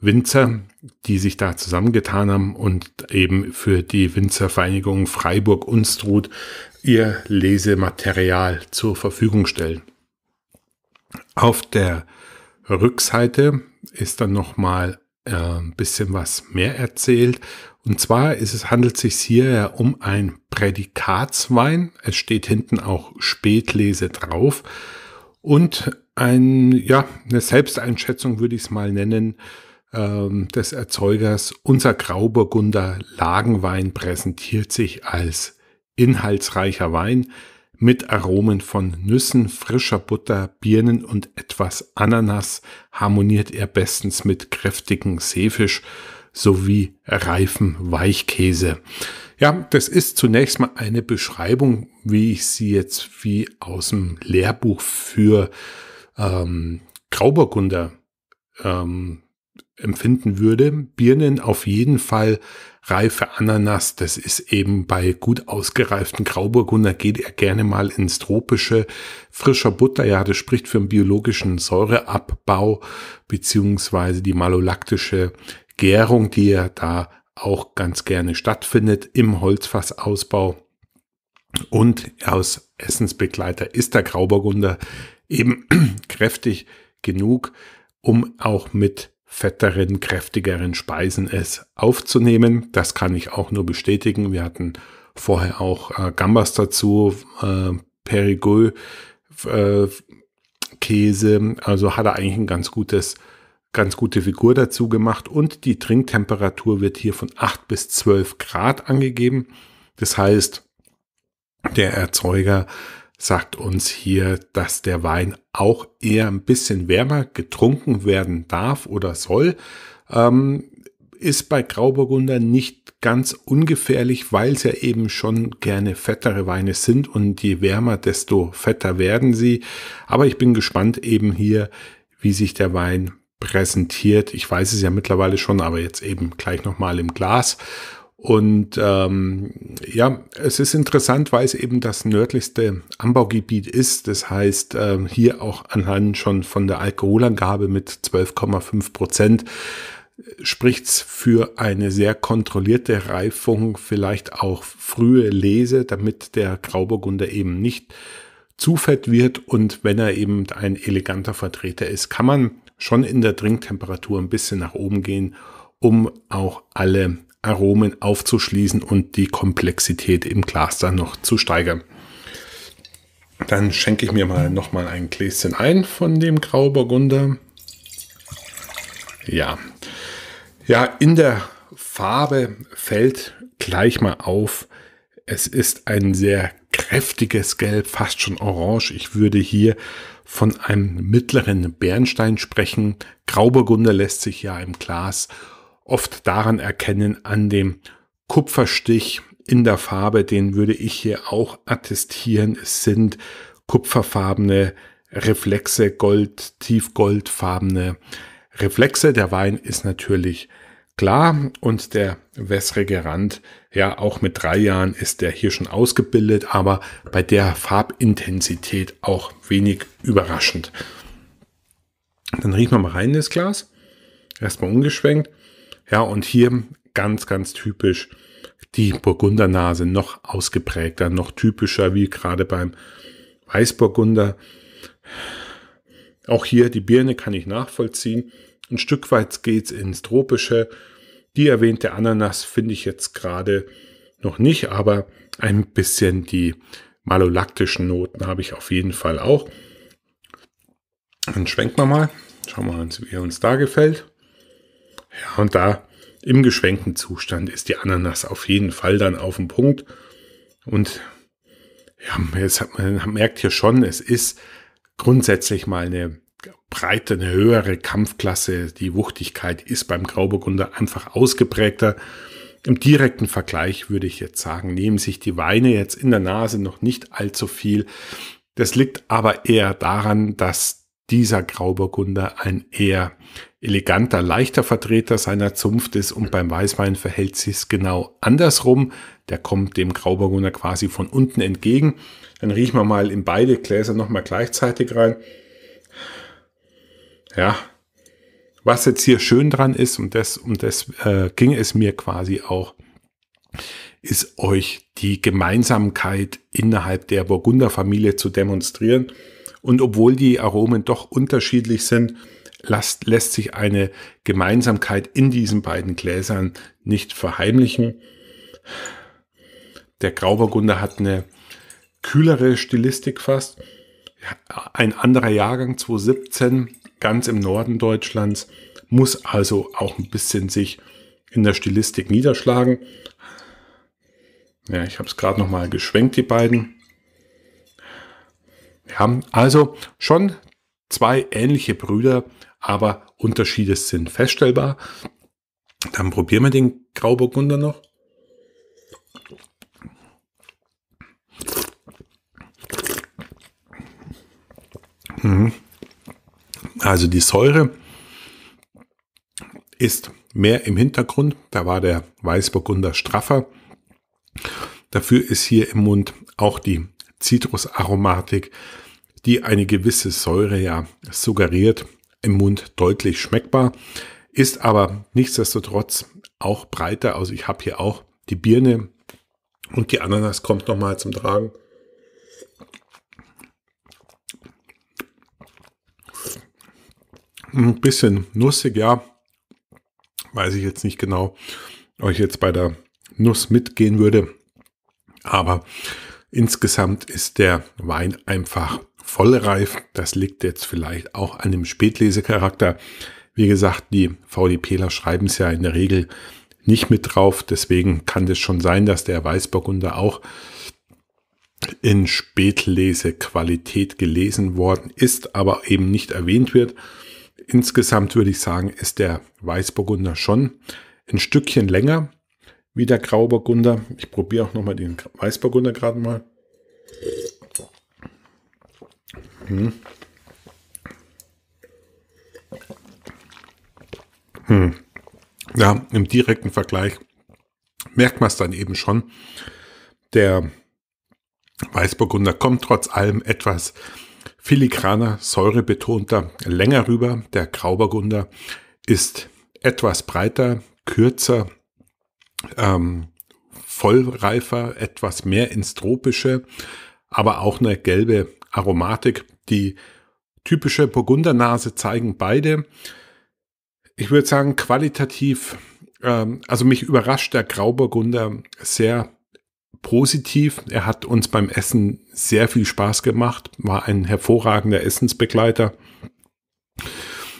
Winzer, die sich da zusammengetan haben und eben für die Winzervereinigung Freiburg-Unstrut ihr Lesematerial zur Verfügung stellen. Auf der Rückseite ist dann nochmal äh, ein bisschen was mehr erzählt. Und zwar ist es, handelt es sich hier um ein Prädikatswein. Es steht hinten auch Spätlese drauf. Und ein, ja, eine Selbsteinschätzung würde ich es mal nennen, ähm, des Erzeugers Unser Grauburgunder Lagenwein präsentiert sich als inhaltsreicher Wein mit Aromen von Nüssen, frischer Butter, Birnen und etwas Ananas harmoniert er bestens mit kräftigen Seefisch sowie reifen Weichkäse. Ja, das ist zunächst mal eine Beschreibung, wie ich sie jetzt wie aus dem Lehrbuch für ähm, Grauburgunder ähm, empfinden würde. Birnen auf jeden Fall, reife Ananas, das ist eben bei gut ausgereiften Grauburgunder geht er gerne mal ins Tropische. Frischer Butter, ja, das spricht für einen biologischen Säureabbau beziehungsweise die malolaktische Gärung, die er da auch ganz gerne stattfindet im Holzfassausbau. Und aus Essensbegleiter ist der Grauburgunder eben (clears throat) kräftig genug, um auch mit fetteren, kräftigeren Speisen es aufzunehmen. Das kann ich auch nur bestätigen. Wir hatten vorher auch äh, Gambas dazu, äh, Perigeux, äh, Käse. Also hat er eigentlich ein ganz gutes, ganz gute Figur dazu gemacht. Und die Trinktemperatur wird hier von 8 bis 12 Grad angegeben. Das heißt, der Erzeuger sagt uns hier, dass der Wein auch eher ein bisschen wärmer getrunken werden darf oder soll. Ähm, ist bei Grauburgunder nicht ganz ungefährlich, weil es ja eben schon gerne fettere Weine sind und je wärmer, desto fetter werden sie. Aber ich bin gespannt eben hier, wie sich der Wein präsentiert. Ich weiß es ja mittlerweile schon, aber jetzt eben gleich nochmal im Glas und ähm, ja, es ist interessant, weil es eben das nördlichste Anbaugebiet ist. Das heißt, ähm, hier auch anhand schon von der Alkoholangabe mit 12,5 Prozent spricht's für eine sehr kontrollierte Reifung, vielleicht auch frühe Lese, damit der Grauburgunder eben nicht zu fett wird und wenn er eben ein eleganter Vertreter ist, kann man schon in der Trinktemperatur ein bisschen nach oben gehen, um auch alle Aromen aufzuschließen und die Komplexität im Glas dann noch zu steigern. Dann schenke ich mir mal noch mal ein Gläschen ein von dem Grauburgunder. Ja. Ja, in der Farbe fällt gleich mal auf, es ist ein sehr kräftiges Gelb, fast schon orange. Ich würde hier von einem mittleren Bernstein sprechen. Grauburgunder lässt sich ja im Glas oft daran erkennen, an dem Kupferstich in der Farbe, den würde ich hier auch attestieren. Es sind kupferfarbene Reflexe, Gold, tiefgoldfarbene Reflexe. Der Wein ist natürlich klar und der wässrige Rand, ja, auch mit drei Jahren ist der hier schon ausgebildet, aber bei der Farbintensität auch wenig überraschend. Dann riechen wir mal rein in das Glas. Erstmal ungeschwenkt. Ja, und hier ganz, ganz typisch die Burgundernase noch ausgeprägter, noch typischer wie gerade beim Weißburgunder. Auch hier die Birne kann ich nachvollziehen. Ein Stück weit geht es ins Tropische. Die erwähnte Ananas finde ich jetzt gerade noch nicht, aber ein bisschen die malolaktischen Noten habe ich auf jeden Fall auch. Dann schwenken wir mal. Schauen wir uns, wie uns da gefällt. Ja, und da im geschwenkten Zustand ist die Ananas auf jeden Fall dann auf dem Punkt. Und ja, jetzt hat man merkt hier schon, es ist grundsätzlich mal eine breite, eine höhere Kampfklasse. Die Wuchtigkeit ist beim Grauburgunder einfach ausgeprägter. Im direkten Vergleich würde ich jetzt sagen, nehmen sich die Weine jetzt in der Nase noch nicht allzu viel. Das liegt aber eher daran, dass dieser Grauburgunder ein eher eleganter, leichter Vertreter seiner Zunft ist und beim Weißwein verhält sich es genau andersrum. Der kommt dem Grauburgunder quasi von unten entgegen. Dann riechen wir mal in beide Gläser nochmal gleichzeitig rein. Ja, was jetzt hier schön dran ist, und das, um das äh, ging es mir quasi auch, ist euch die Gemeinsamkeit innerhalb der Burgunderfamilie zu demonstrieren. Und obwohl die Aromen doch unterschiedlich sind, lässt, lässt sich eine Gemeinsamkeit in diesen beiden Gläsern nicht verheimlichen. Der Grauburgunder hat eine kühlere Stilistik fast. Ein anderer Jahrgang 2017, ganz im Norden Deutschlands, muss also auch ein bisschen sich in der Stilistik niederschlagen. Ja, ich habe es gerade noch mal geschwenkt, die beiden. Wir haben also schon zwei ähnliche Brüder, aber Unterschiede sind feststellbar. Dann probieren wir den Grauburgunder noch. Mhm. Also die Säure ist mehr im Hintergrund. Da war der Weißburgunder straffer. Dafür ist hier im Mund auch die Zitrusaromatik, die eine gewisse Säure ja suggeriert im Mund deutlich schmeckbar, ist aber nichtsdestotrotz auch breiter. Also ich habe hier auch die Birne und die Ananas kommt nochmal zum Tragen. Ein bisschen nussig, ja. Weiß ich jetzt nicht genau, ob ich jetzt bei der Nuss mitgehen würde. Aber insgesamt ist der Wein einfach vollreif. Das liegt jetzt vielleicht auch an dem Spätlesecharakter. Wie gesagt, die VDPler schreiben es ja in der Regel nicht mit drauf. Deswegen kann es schon sein, dass der Weißburgunder auch in Spätlesequalität gelesen worden ist, aber eben nicht erwähnt wird. Insgesamt würde ich sagen, ist der Weißburgunder schon ein Stückchen länger wie der Grauburgunder. Ich probiere auch nochmal den Weißburgunder gerade mal. Mhm. Hm. Ja, im direkten Vergleich merkt man es dann eben schon. Der Weißburgunder kommt trotz allem etwas filigraner, säurebetonter, länger rüber. Der Grauburgunder ist etwas breiter, kürzer, ähm, vollreifer, etwas mehr ins Tropische, aber auch eine gelbe Aromatik die typische Burgundernase zeigen beide. Ich würde sagen, qualitativ, ähm, also mich überrascht der Grauburgunder sehr positiv. Er hat uns beim Essen sehr viel Spaß gemacht, war ein hervorragender Essensbegleiter.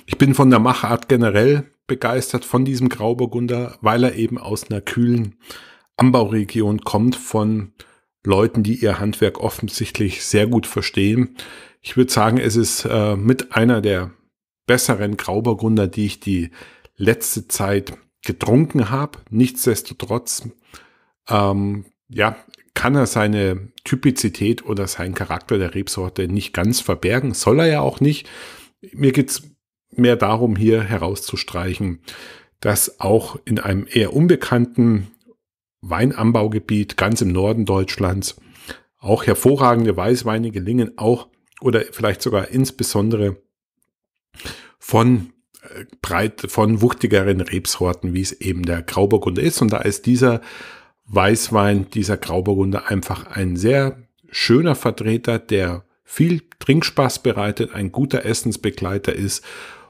Ich bin von der Machart generell begeistert von diesem Grauburgunder, weil er eben aus einer kühlen Anbauregion kommt von Leuten, die ihr Handwerk offensichtlich sehr gut verstehen ich würde sagen, es ist äh, mit einer der besseren Grauburgunder, die ich die letzte Zeit getrunken habe. Nichtsdestotrotz, ähm, ja, kann er seine Typizität oder seinen Charakter der Rebsorte nicht ganz verbergen. Soll er ja auch nicht. Mir geht es mehr darum, hier herauszustreichen, dass auch in einem eher unbekannten Weinanbaugebiet ganz im Norden Deutschlands auch hervorragende Weißweine gelingen, auch oder vielleicht sogar insbesondere von äh, breit, von wuchtigeren Rebsorten, wie es eben der Grauburgunder ist. Und da ist dieser Weißwein, dieser Grauburgunder einfach ein sehr schöner Vertreter, der viel Trinkspaß bereitet, ein guter Essensbegleiter ist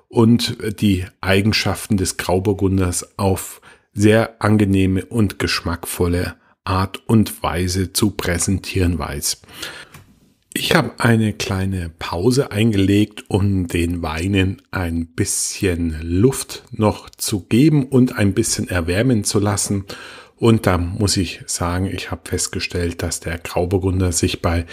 und die Eigenschaften des Grauburgunders auf sehr angenehme und geschmackvolle Art und Weise zu präsentieren weiß. Ich habe eine kleine Pause eingelegt, um den Weinen ein bisschen Luft noch zu geben und ein bisschen erwärmen zu lassen. Und da muss ich sagen, ich habe festgestellt, dass der Grauburgunder sich bei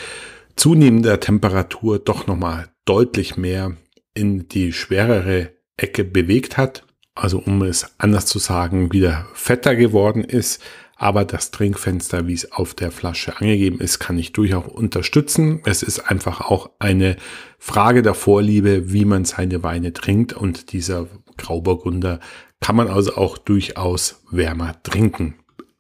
zunehmender Temperatur doch nochmal deutlich mehr in die schwerere Ecke bewegt hat. Also um es anders zu sagen, wieder fetter geworden ist aber das Trinkfenster, wie es auf der Flasche angegeben ist, kann ich durchaus unterstützen. Es ist einfach auch eine Frage der Vorliebe, wie man seine Weine trinkt und dieser Grauburgunder kann man also auch durchaus wärmer trinken.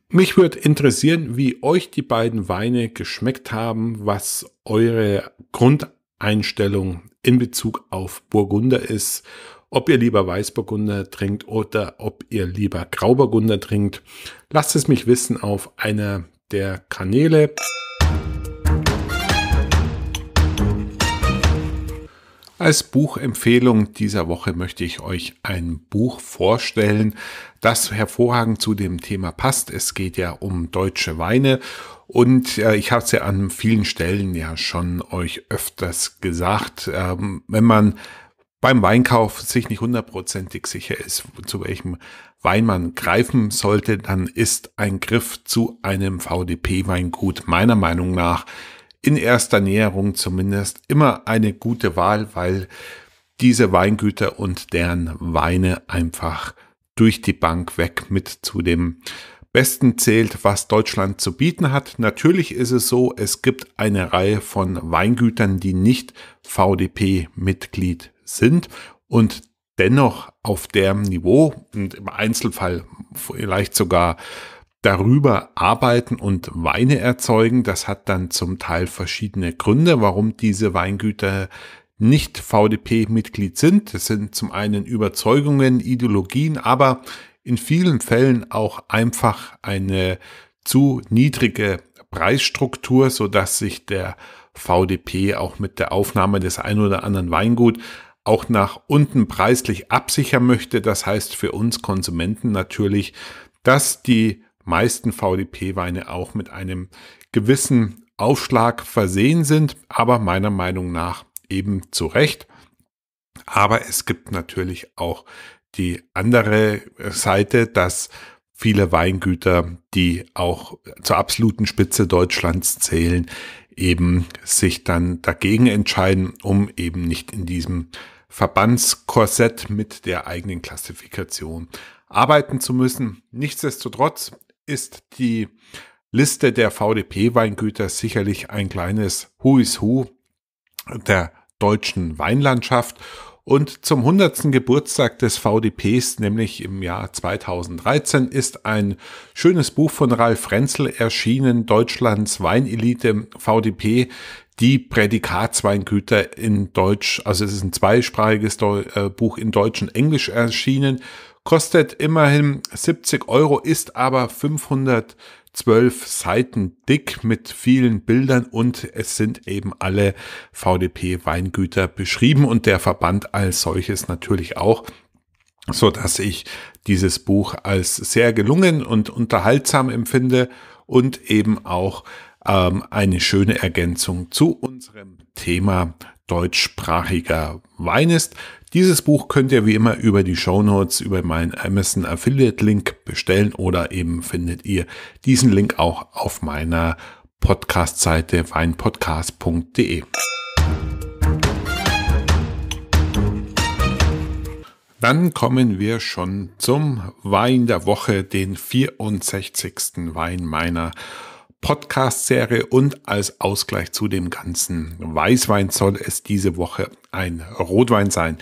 Mich würde interessieren, wie euch die beiden Weine geschmeckt haben, was eure Grundeinstellung in Bezug auf Burgunder ist, ob ihr lieber Weißburgunder trinkt oder ob ihr lieber Grauburgunder trinkt Lasst es mich wissen auf einer der Kanäle. Als Buchempfehlung dieser Woche möchte ich euch ein Buch vorstellen, das hervorragend zu dem Thema passt. Es geht ja um deutsche Weine und äh, ich habe es ja an vielen Stellen ja schon euch öfters gesagt, ähm, wenn man beim Weinkauf sich nicht hundertprozentig sicher ist, zu welchem Wein man greifen sollte, dann ist ein Griff zu einem VDP-Weingut meiner Meinung nach in erster Näherung zumindest immer eine gute Wahl, weil diese Weingüter und deren Weine einfach durch die Bank weg mit zu dem besten zählt, was Deutschland zu bieten hat. Natürlich ist es so, es gibt eine Reihe von Weingütern, die nicht VDP-Mitglied sind und dennoch auf dem Niveau und im Einzelfall vielleicht sogar darüber arbeiten und Weine erzeugen. Das hat dann zum Teil verschiedene Gründe, warum diese Weingüter nicht VDP-Mitglied sind. Das sind zum einen Überzeugungen, Ideologien, aber in vielen Fällen auch einfach eine zu niedrige Preisstruktur, sodass sich der VDP auch mit der Aufnahme des ein oder anderen Weingut auch nach unten preislich absichern möchte. Das heißt für uns Konsumenten natürlich, dass die meisten VDP-Weine auch mit einem gewissen Aufschlag versehen sind, aber meiner Meinung nach eben zu Recht. Aber es gibt natürlich auch die andere Seite, dass viele Weingüter, die auch zur absoluten Spitze Deutschlands zählen, eben sich dann dagegen entscheiden, um eben nicht in diesem Verbandskorsett mit der eigenen Klassifikation arbeiten zu müssen. Nichtsdestotrotz ist die Liste der VDP-Weingüter sicherlich ein kleines Huis Who der deutschen Weinlandschaft. Und zum 100. Geburtstag des VDPs, nämlich im Jahr 2013, ist ein schönes Buch von Ralf Renzel erschienen, Deutschlands Weinelite VDP, die Prädikatsweingüter in Deutsch, also es ist ein zweisprachiges äh, Buch in Deutsch und Englisch erschienen, kostet immerhin 70 Euro, ist aber 512 Seiten dick mit vielen Bildern und es sind eben alle VDP-Weingüter beschrieben und der Verband als solches natürlich auch so dass ich dieses Buch als sehr gelungen und unterhaltsam empfinde und eben auch ähm, eine schöne Ergänzung zu unserem Thema deutschsprachiger Wein ist. Dieses Buch könnt ihr wie immer über die Show Notes, über meinen Amazon Affiliate Link bestellen oder eben findet ihr diesen Link auch auf meiner Podcast-Seite weinpodcast.de. Dann kommen wir schon zum Wein der Woche, den 64. Wein meiner Podcast-Serie und als Ausgleich zu dem ganzen Weißwein soll es diese Woche ein Rotwein sein.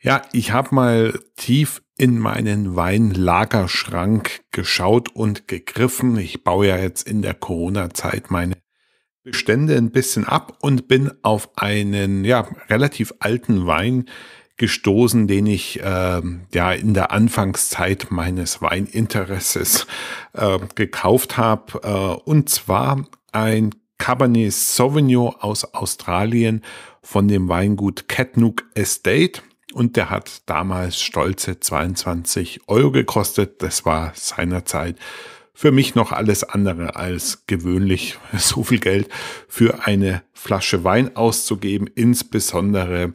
Ja, ich habe mal tief in meinen Weinlagerschrank geschaut und gegriffen. Ich baue ja jetzt in der Corona-Zeit meine Bestände ein bisschen ab und bin auf einen ja relativ alten Wein gestoßen, den ich äh, ja in der Anfangszeit meines Weininteresses äh, gekauft habe. Äh, und zwar ein Cabernet Sauvignon aus Australien von dem Weingut Catnook Estate. Und der hat damals stolze 22 Euro gekostet. Das war seinerzeit für mich noch alles andere als gewöhnlich, (laughs) so viel Geld für eine Flasche Wein auszugeben, insbesondere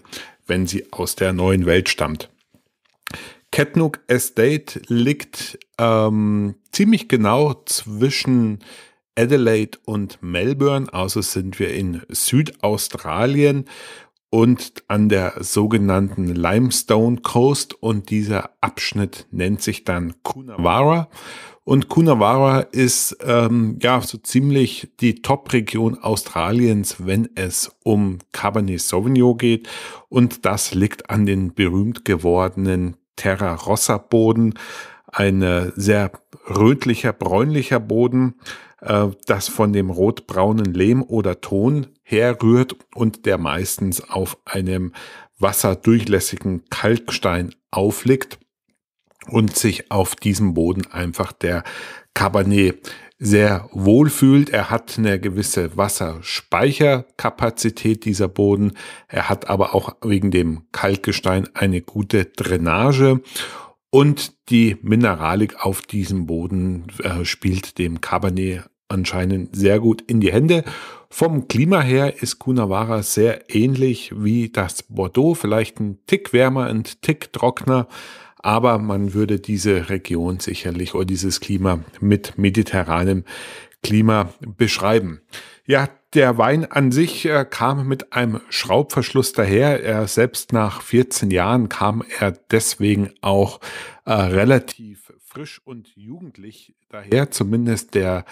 wenn sie aus der neuen Welt stammt. Ketnuk Estate liegt ähm, ziemlich genau zwischen Adelaide und Melbourne, also sind wir in Südaustralien und an der sogenannten Limestone Coast und dieser Abschnitt nennt sich dann Coonawarra und Kunawara ist ähm, ja so ziemlich die Top-Region Australiens, wenn es um Cabernet Sauvignon geht. Und das liegt an den berühmt gewordenen Terra Rossa Boden, ein äh, sehr rötlicher, bräunlicher Boden, äh, das von dem rotbraunen Lehm oder Ton herrührt und der meistens auf einem wasserdurchlässigen Kalkstein aufliegt und sich auf diesem Boden einfach der Cabernet sehr wohl fühlt. Er hat eine gewisse Wasserspeicherkapazität dieser Boden. Er hat aber auch wegen dem Kalkgestein eine gute Drainage und die Mineralik auf diesem Boden äh, spielt dem Cabernet anscheinend sehr gut in die Hände. Vom Klima her ist Kunawara sehr ähnlich wie das Bordeaux, vielleicht ein Tick wärmer, ein Tick trockener, aber man würde diese Region sicherlich oder dieses Klima mit mediterranem Klima beschreiben. Ja, der Wein an sich äh, kam mit einem Schraubverschluss daher. Er selbst nach 14 Jahren kam er deswegen auch äh, relativ frisch und jugendlich daher. Zumindest der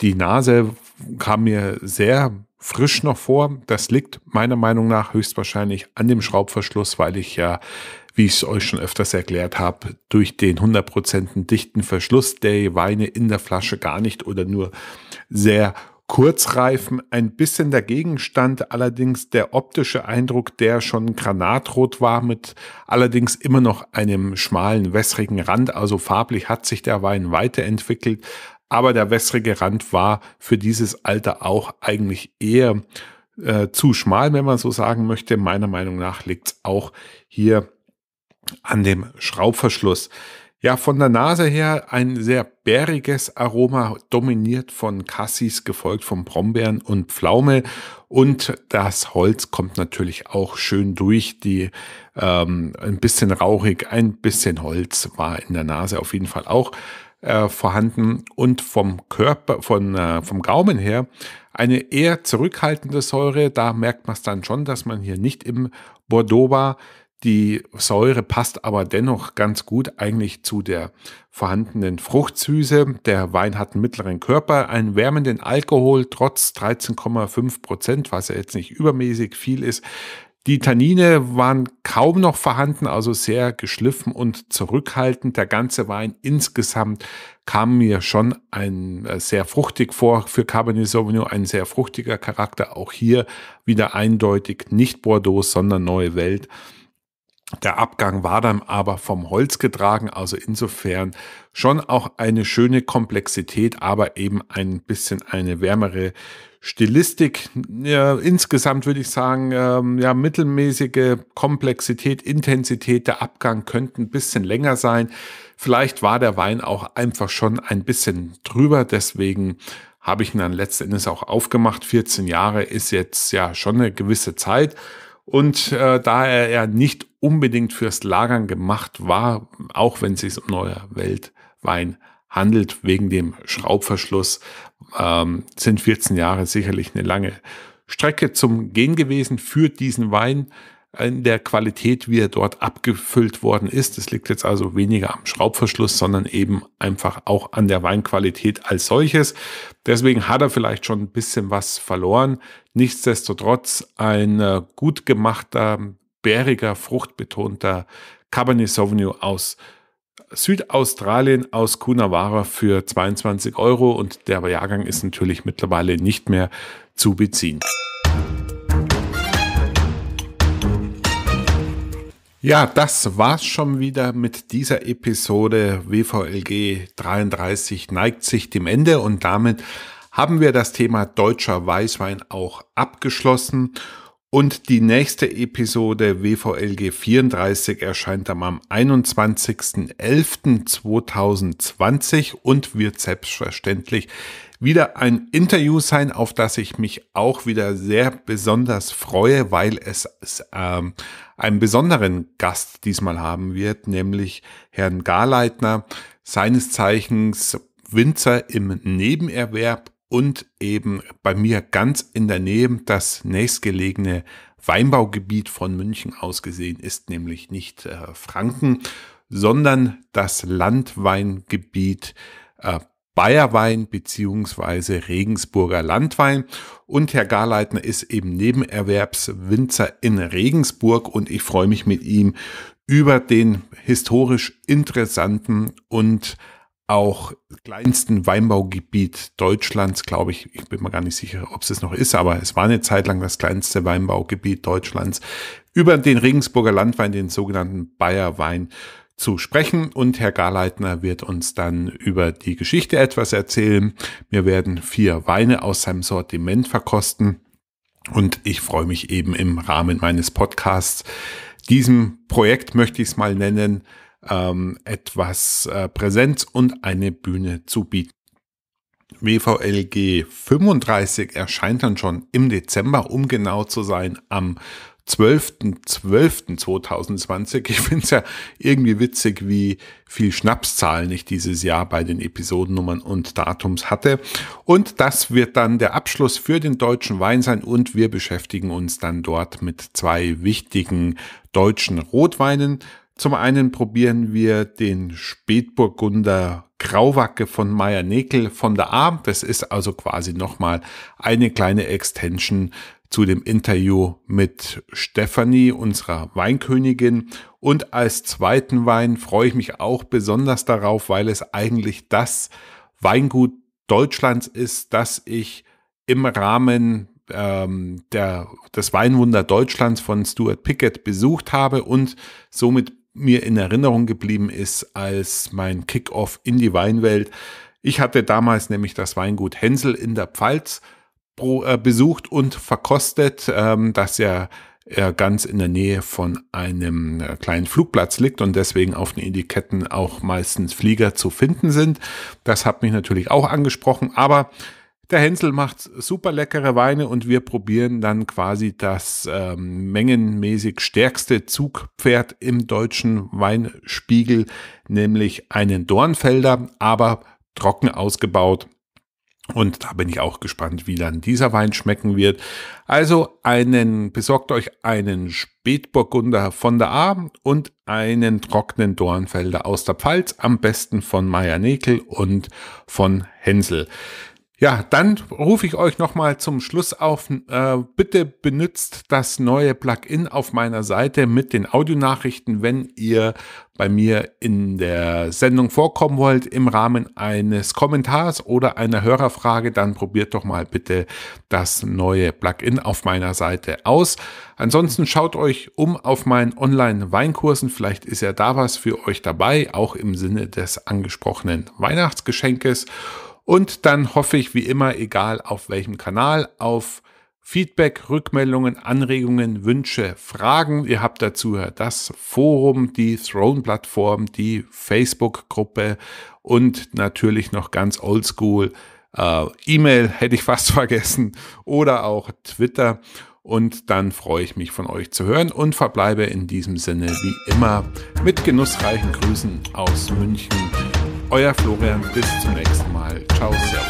die Nase kam mir sehr frisch noch vor. Das liegt meiner Meinung nach höchstwahrscheinlich an dem Schraubverschluss, weil ich ja, wie ich es euch schon öfters erklärt habe, durch den 100% dichten Verschluss der Weine in der Flasche gar nicht oder nur sehr Kurzreifen ein bisschen dagegen stand, allerdings der optische Eindruck, der schon granatrot war, mit allerdings immer noch einem schmalen, wässrigen Rand, also farblich hat sich der Wein weiterentwickelt, aber der wässrige Rand war für dieses Alter auch eigentlich eher äh, zu schmal, wenn man so sagen möchte. Meiner Meinung nach liegt es auch hier an dem Schraubverschluss. Ja, von der Nase her ein sehr bäriges Aroma, dominiert von Cassis, gefolgt von Brombeeren und Pflaume. Und das Holz kommt natürlich auch schön durch. Die ähm, ein bisschen rauchig, ein bisschen Holz war in der Nase auf jeden Fall auch äh, vorhanden und vom Körper, von, äh, vom Gaumen her eine eher zurückhaltende Säure. Da merkt man es dann schon, dass man hier nicht im Bordeaux war. Die Säure passt aber dennoch ganz gut eigentlich zu der vorhandenen Fruchtsüße. Der Wein hat einen mittleren Körper, einen wärmenden Alkohol trotz 13,5 Prozent, was ja jetzt nicht übermäßig viel ist. Die Tannine waren kaum noch vorhanden, also sehr geschliffen und zurückhaltend. Der ganze Wein insgesamt kam mir schon ein äh, sehr fruchtig vor für Cabernet Sauvignon, ein sehr fruchtiger Charakter. Auch hier wieder eindeutig nicht Bordeaux, sondern Neue Welt. Der Abgang war dann aber vom Holz getragen, also insofern schon auch eine schöne Komplexität, aber eben ein bisschen eine wärmere Stilistik, ja, insgesamt würde ich sagen, ähm, ja, mittelmäßige Komplexität, Intensität, der Abgang könnte ein bisschen länger sein. Vielleicht war der Wein auch einfach schon ein bisschen drüber, deswegen habe ich ihn dann letzten Endes auch aufgemacht. 14 Jahre ist jetzt ja schon eine gewisse Zeit. Und äh, da er ja nicht unbedingt fürs Lagern gemacht war, auch wenn es sich um neuer Weltwein handelt wegen dem Schraubverschluss, ähm, sind 14 Jahre sicherlich eine lange Strecke zum Gehen gewesen für diesen Wein in der Qualität, wie er dort abgefüllt worden ist. Es liegt jetzt also weniger am Schraubverschluss, sondern eben einfach auch an der Weinqualität als solches. Deswegen hat er vielleicht schon ein bisschen was verloren. Nichtsdestotrotz ein äh, gut gemachter, bäriger, fruchtbetonter Cabernet Sauvignon aus Südaustralien aus Kunawara für 22 Euro und der Jahrgang ist natürlich mittlerweile nicht mehr zu beziehen. Ja, das war's schon wieder mit dieser Episode. WVLG 33 neigt sich dem Ende und damit haben wir das Thema deutscher Weißwein auch abgeschlossen. Und die nächste Episode WVLG 34 erscheint dann am 21.11.2020 und wird selbstverständlich wieder ein Interview sein, auf das ich mich auch wieder sehr besonders freue, weil es ähm, einen besonderen Gast diesmal haben wird, nämlich Herrn Garleitner, seines Zeichens Winzer im Nebenerwerb und eben bei mir ganz in der Nähe das nächstgelegene Weinbaugebiet von München aus gesehen ist nämlich nicht äh, Franken, sondern das Landweingebiet äh, Bayerwein beziehungsweise Regensburger Landwein. Und Herr Garleitner ist eben Nebenerwerbswinzer in Regensburg und ich freue mich mit ihm über den historisch interessanten und auch kleinsten Weinbaugebiet Deutschlands, glaube ich. Ich bin mir gar nicht sicher, ob es es noch ist, aber es war eine Zeit lang das kleinste Weinbaugebiet Deutschlands über den Regensburger Landwein, den sogenannten Bayerwein zu sprechen und Herr Garleitner wird uns dann über die Geschichte etwas erzählen. Wir werden vier Weine aus seinem Sortiment verkosten und ich freue mich eben im Rahmen meines Podcasts diesem Projekt möchte ich es mal nennen, ähm, etwas äh, Präsenz und eine Bühne zu bieten. WVLG 35 erscheint dann schon im Dezember, um genau zu sein, am 12.12.2020. Ich finde es ja irgendwie witzig, wie viel Schnapszahlen ich dieses Jahr bei den Episodennummern und Datums hatte. Und das wird dann der Abschluss für den deutschen Wein sein und wir beschäftigen uns dann dort mit zwei wichtigen deutschen Rotweinen. Zum einen probieren wir den Spätburgunder Grauwacke von Meier Nekel von der Arm. Das ist also quasi nochmal eine kleine Extension zu dem Interview mit Stephanie, unserer Weinkönigin. Und als zweiten Wein freue ich mich auch besonders darauf, weil es eigentlich das Weingut Deutschlands ist, das ich im Rahmen ähm, der, des Weinwunder Deutschlands von Stuart Pickett besucht habe und somit mir in Erinnerung geblieben ist als mein Kickoff in die Weinwelt. Ich hatte damals nämlich das Weingut Hänsel in der Pfalz äh, besucht und verkostet, dass er er ganz in der Nähe von einem äh, kleinen Flugplatz liegt und deswegen auf den Etiketten auch meistens Flieger zu finden sind. Das hat mich natürlich auch angesprochen, aber der Hänsel macht super leckere Weine und wir probieren dann quasi das ähm, mengenmäßig stärkste Zugpferd im deutschen Weinspiegel, nämlich einen Dornfelder, aber trocken ausgebaut. Und da bin ich auch gespannt, wie dann dieser Wein schmecken wird. Also einen, besorgt euch einen Spätburgunder von der A und einen trockenen Dornfelder aus der Pfalz, am besten von Meier Nekel und von Hänsel. Ja, dann rufe ich euch nochmal zum Schluss auf. Äh, bitte benutzt das neue Plugin auf meiner Seite mit den Audionachrichten, wenn ihr bei mir in der Sendung vorkommen wollt im Rahmen eines Kommentars oder einer Hörerfrage, dann probiert doch mal bitte das neue Plugin auf meiner Seite aus. Ansonsten schaut euch um auf meinen Online-Weinkursen. Vielleicht ist ja da was für euch dabei, auch im Sinne des angesprochenen Weihnachtsgeschenkes. Und dann hoffe ich wie immer, egal auf welchem Kanal, auf Feedback, Rückmeldungen, Anregungen, Wünsche, Fragen. Ihr habt dazu das Forum, die Throne-Plattform, die Facebook-Gruppe und natürlich noch ganz oldschool äh, E-Mail, hätte ich fast (laughs) vergessen, oder auch Twitter. Und dann freue ich mich von euch zu hören und verbleibe in diesem Sinne wie immer mit genussreichen Grüßen aus München. Euer Florian, bis zum nächsten Mal. Ciao, Servus.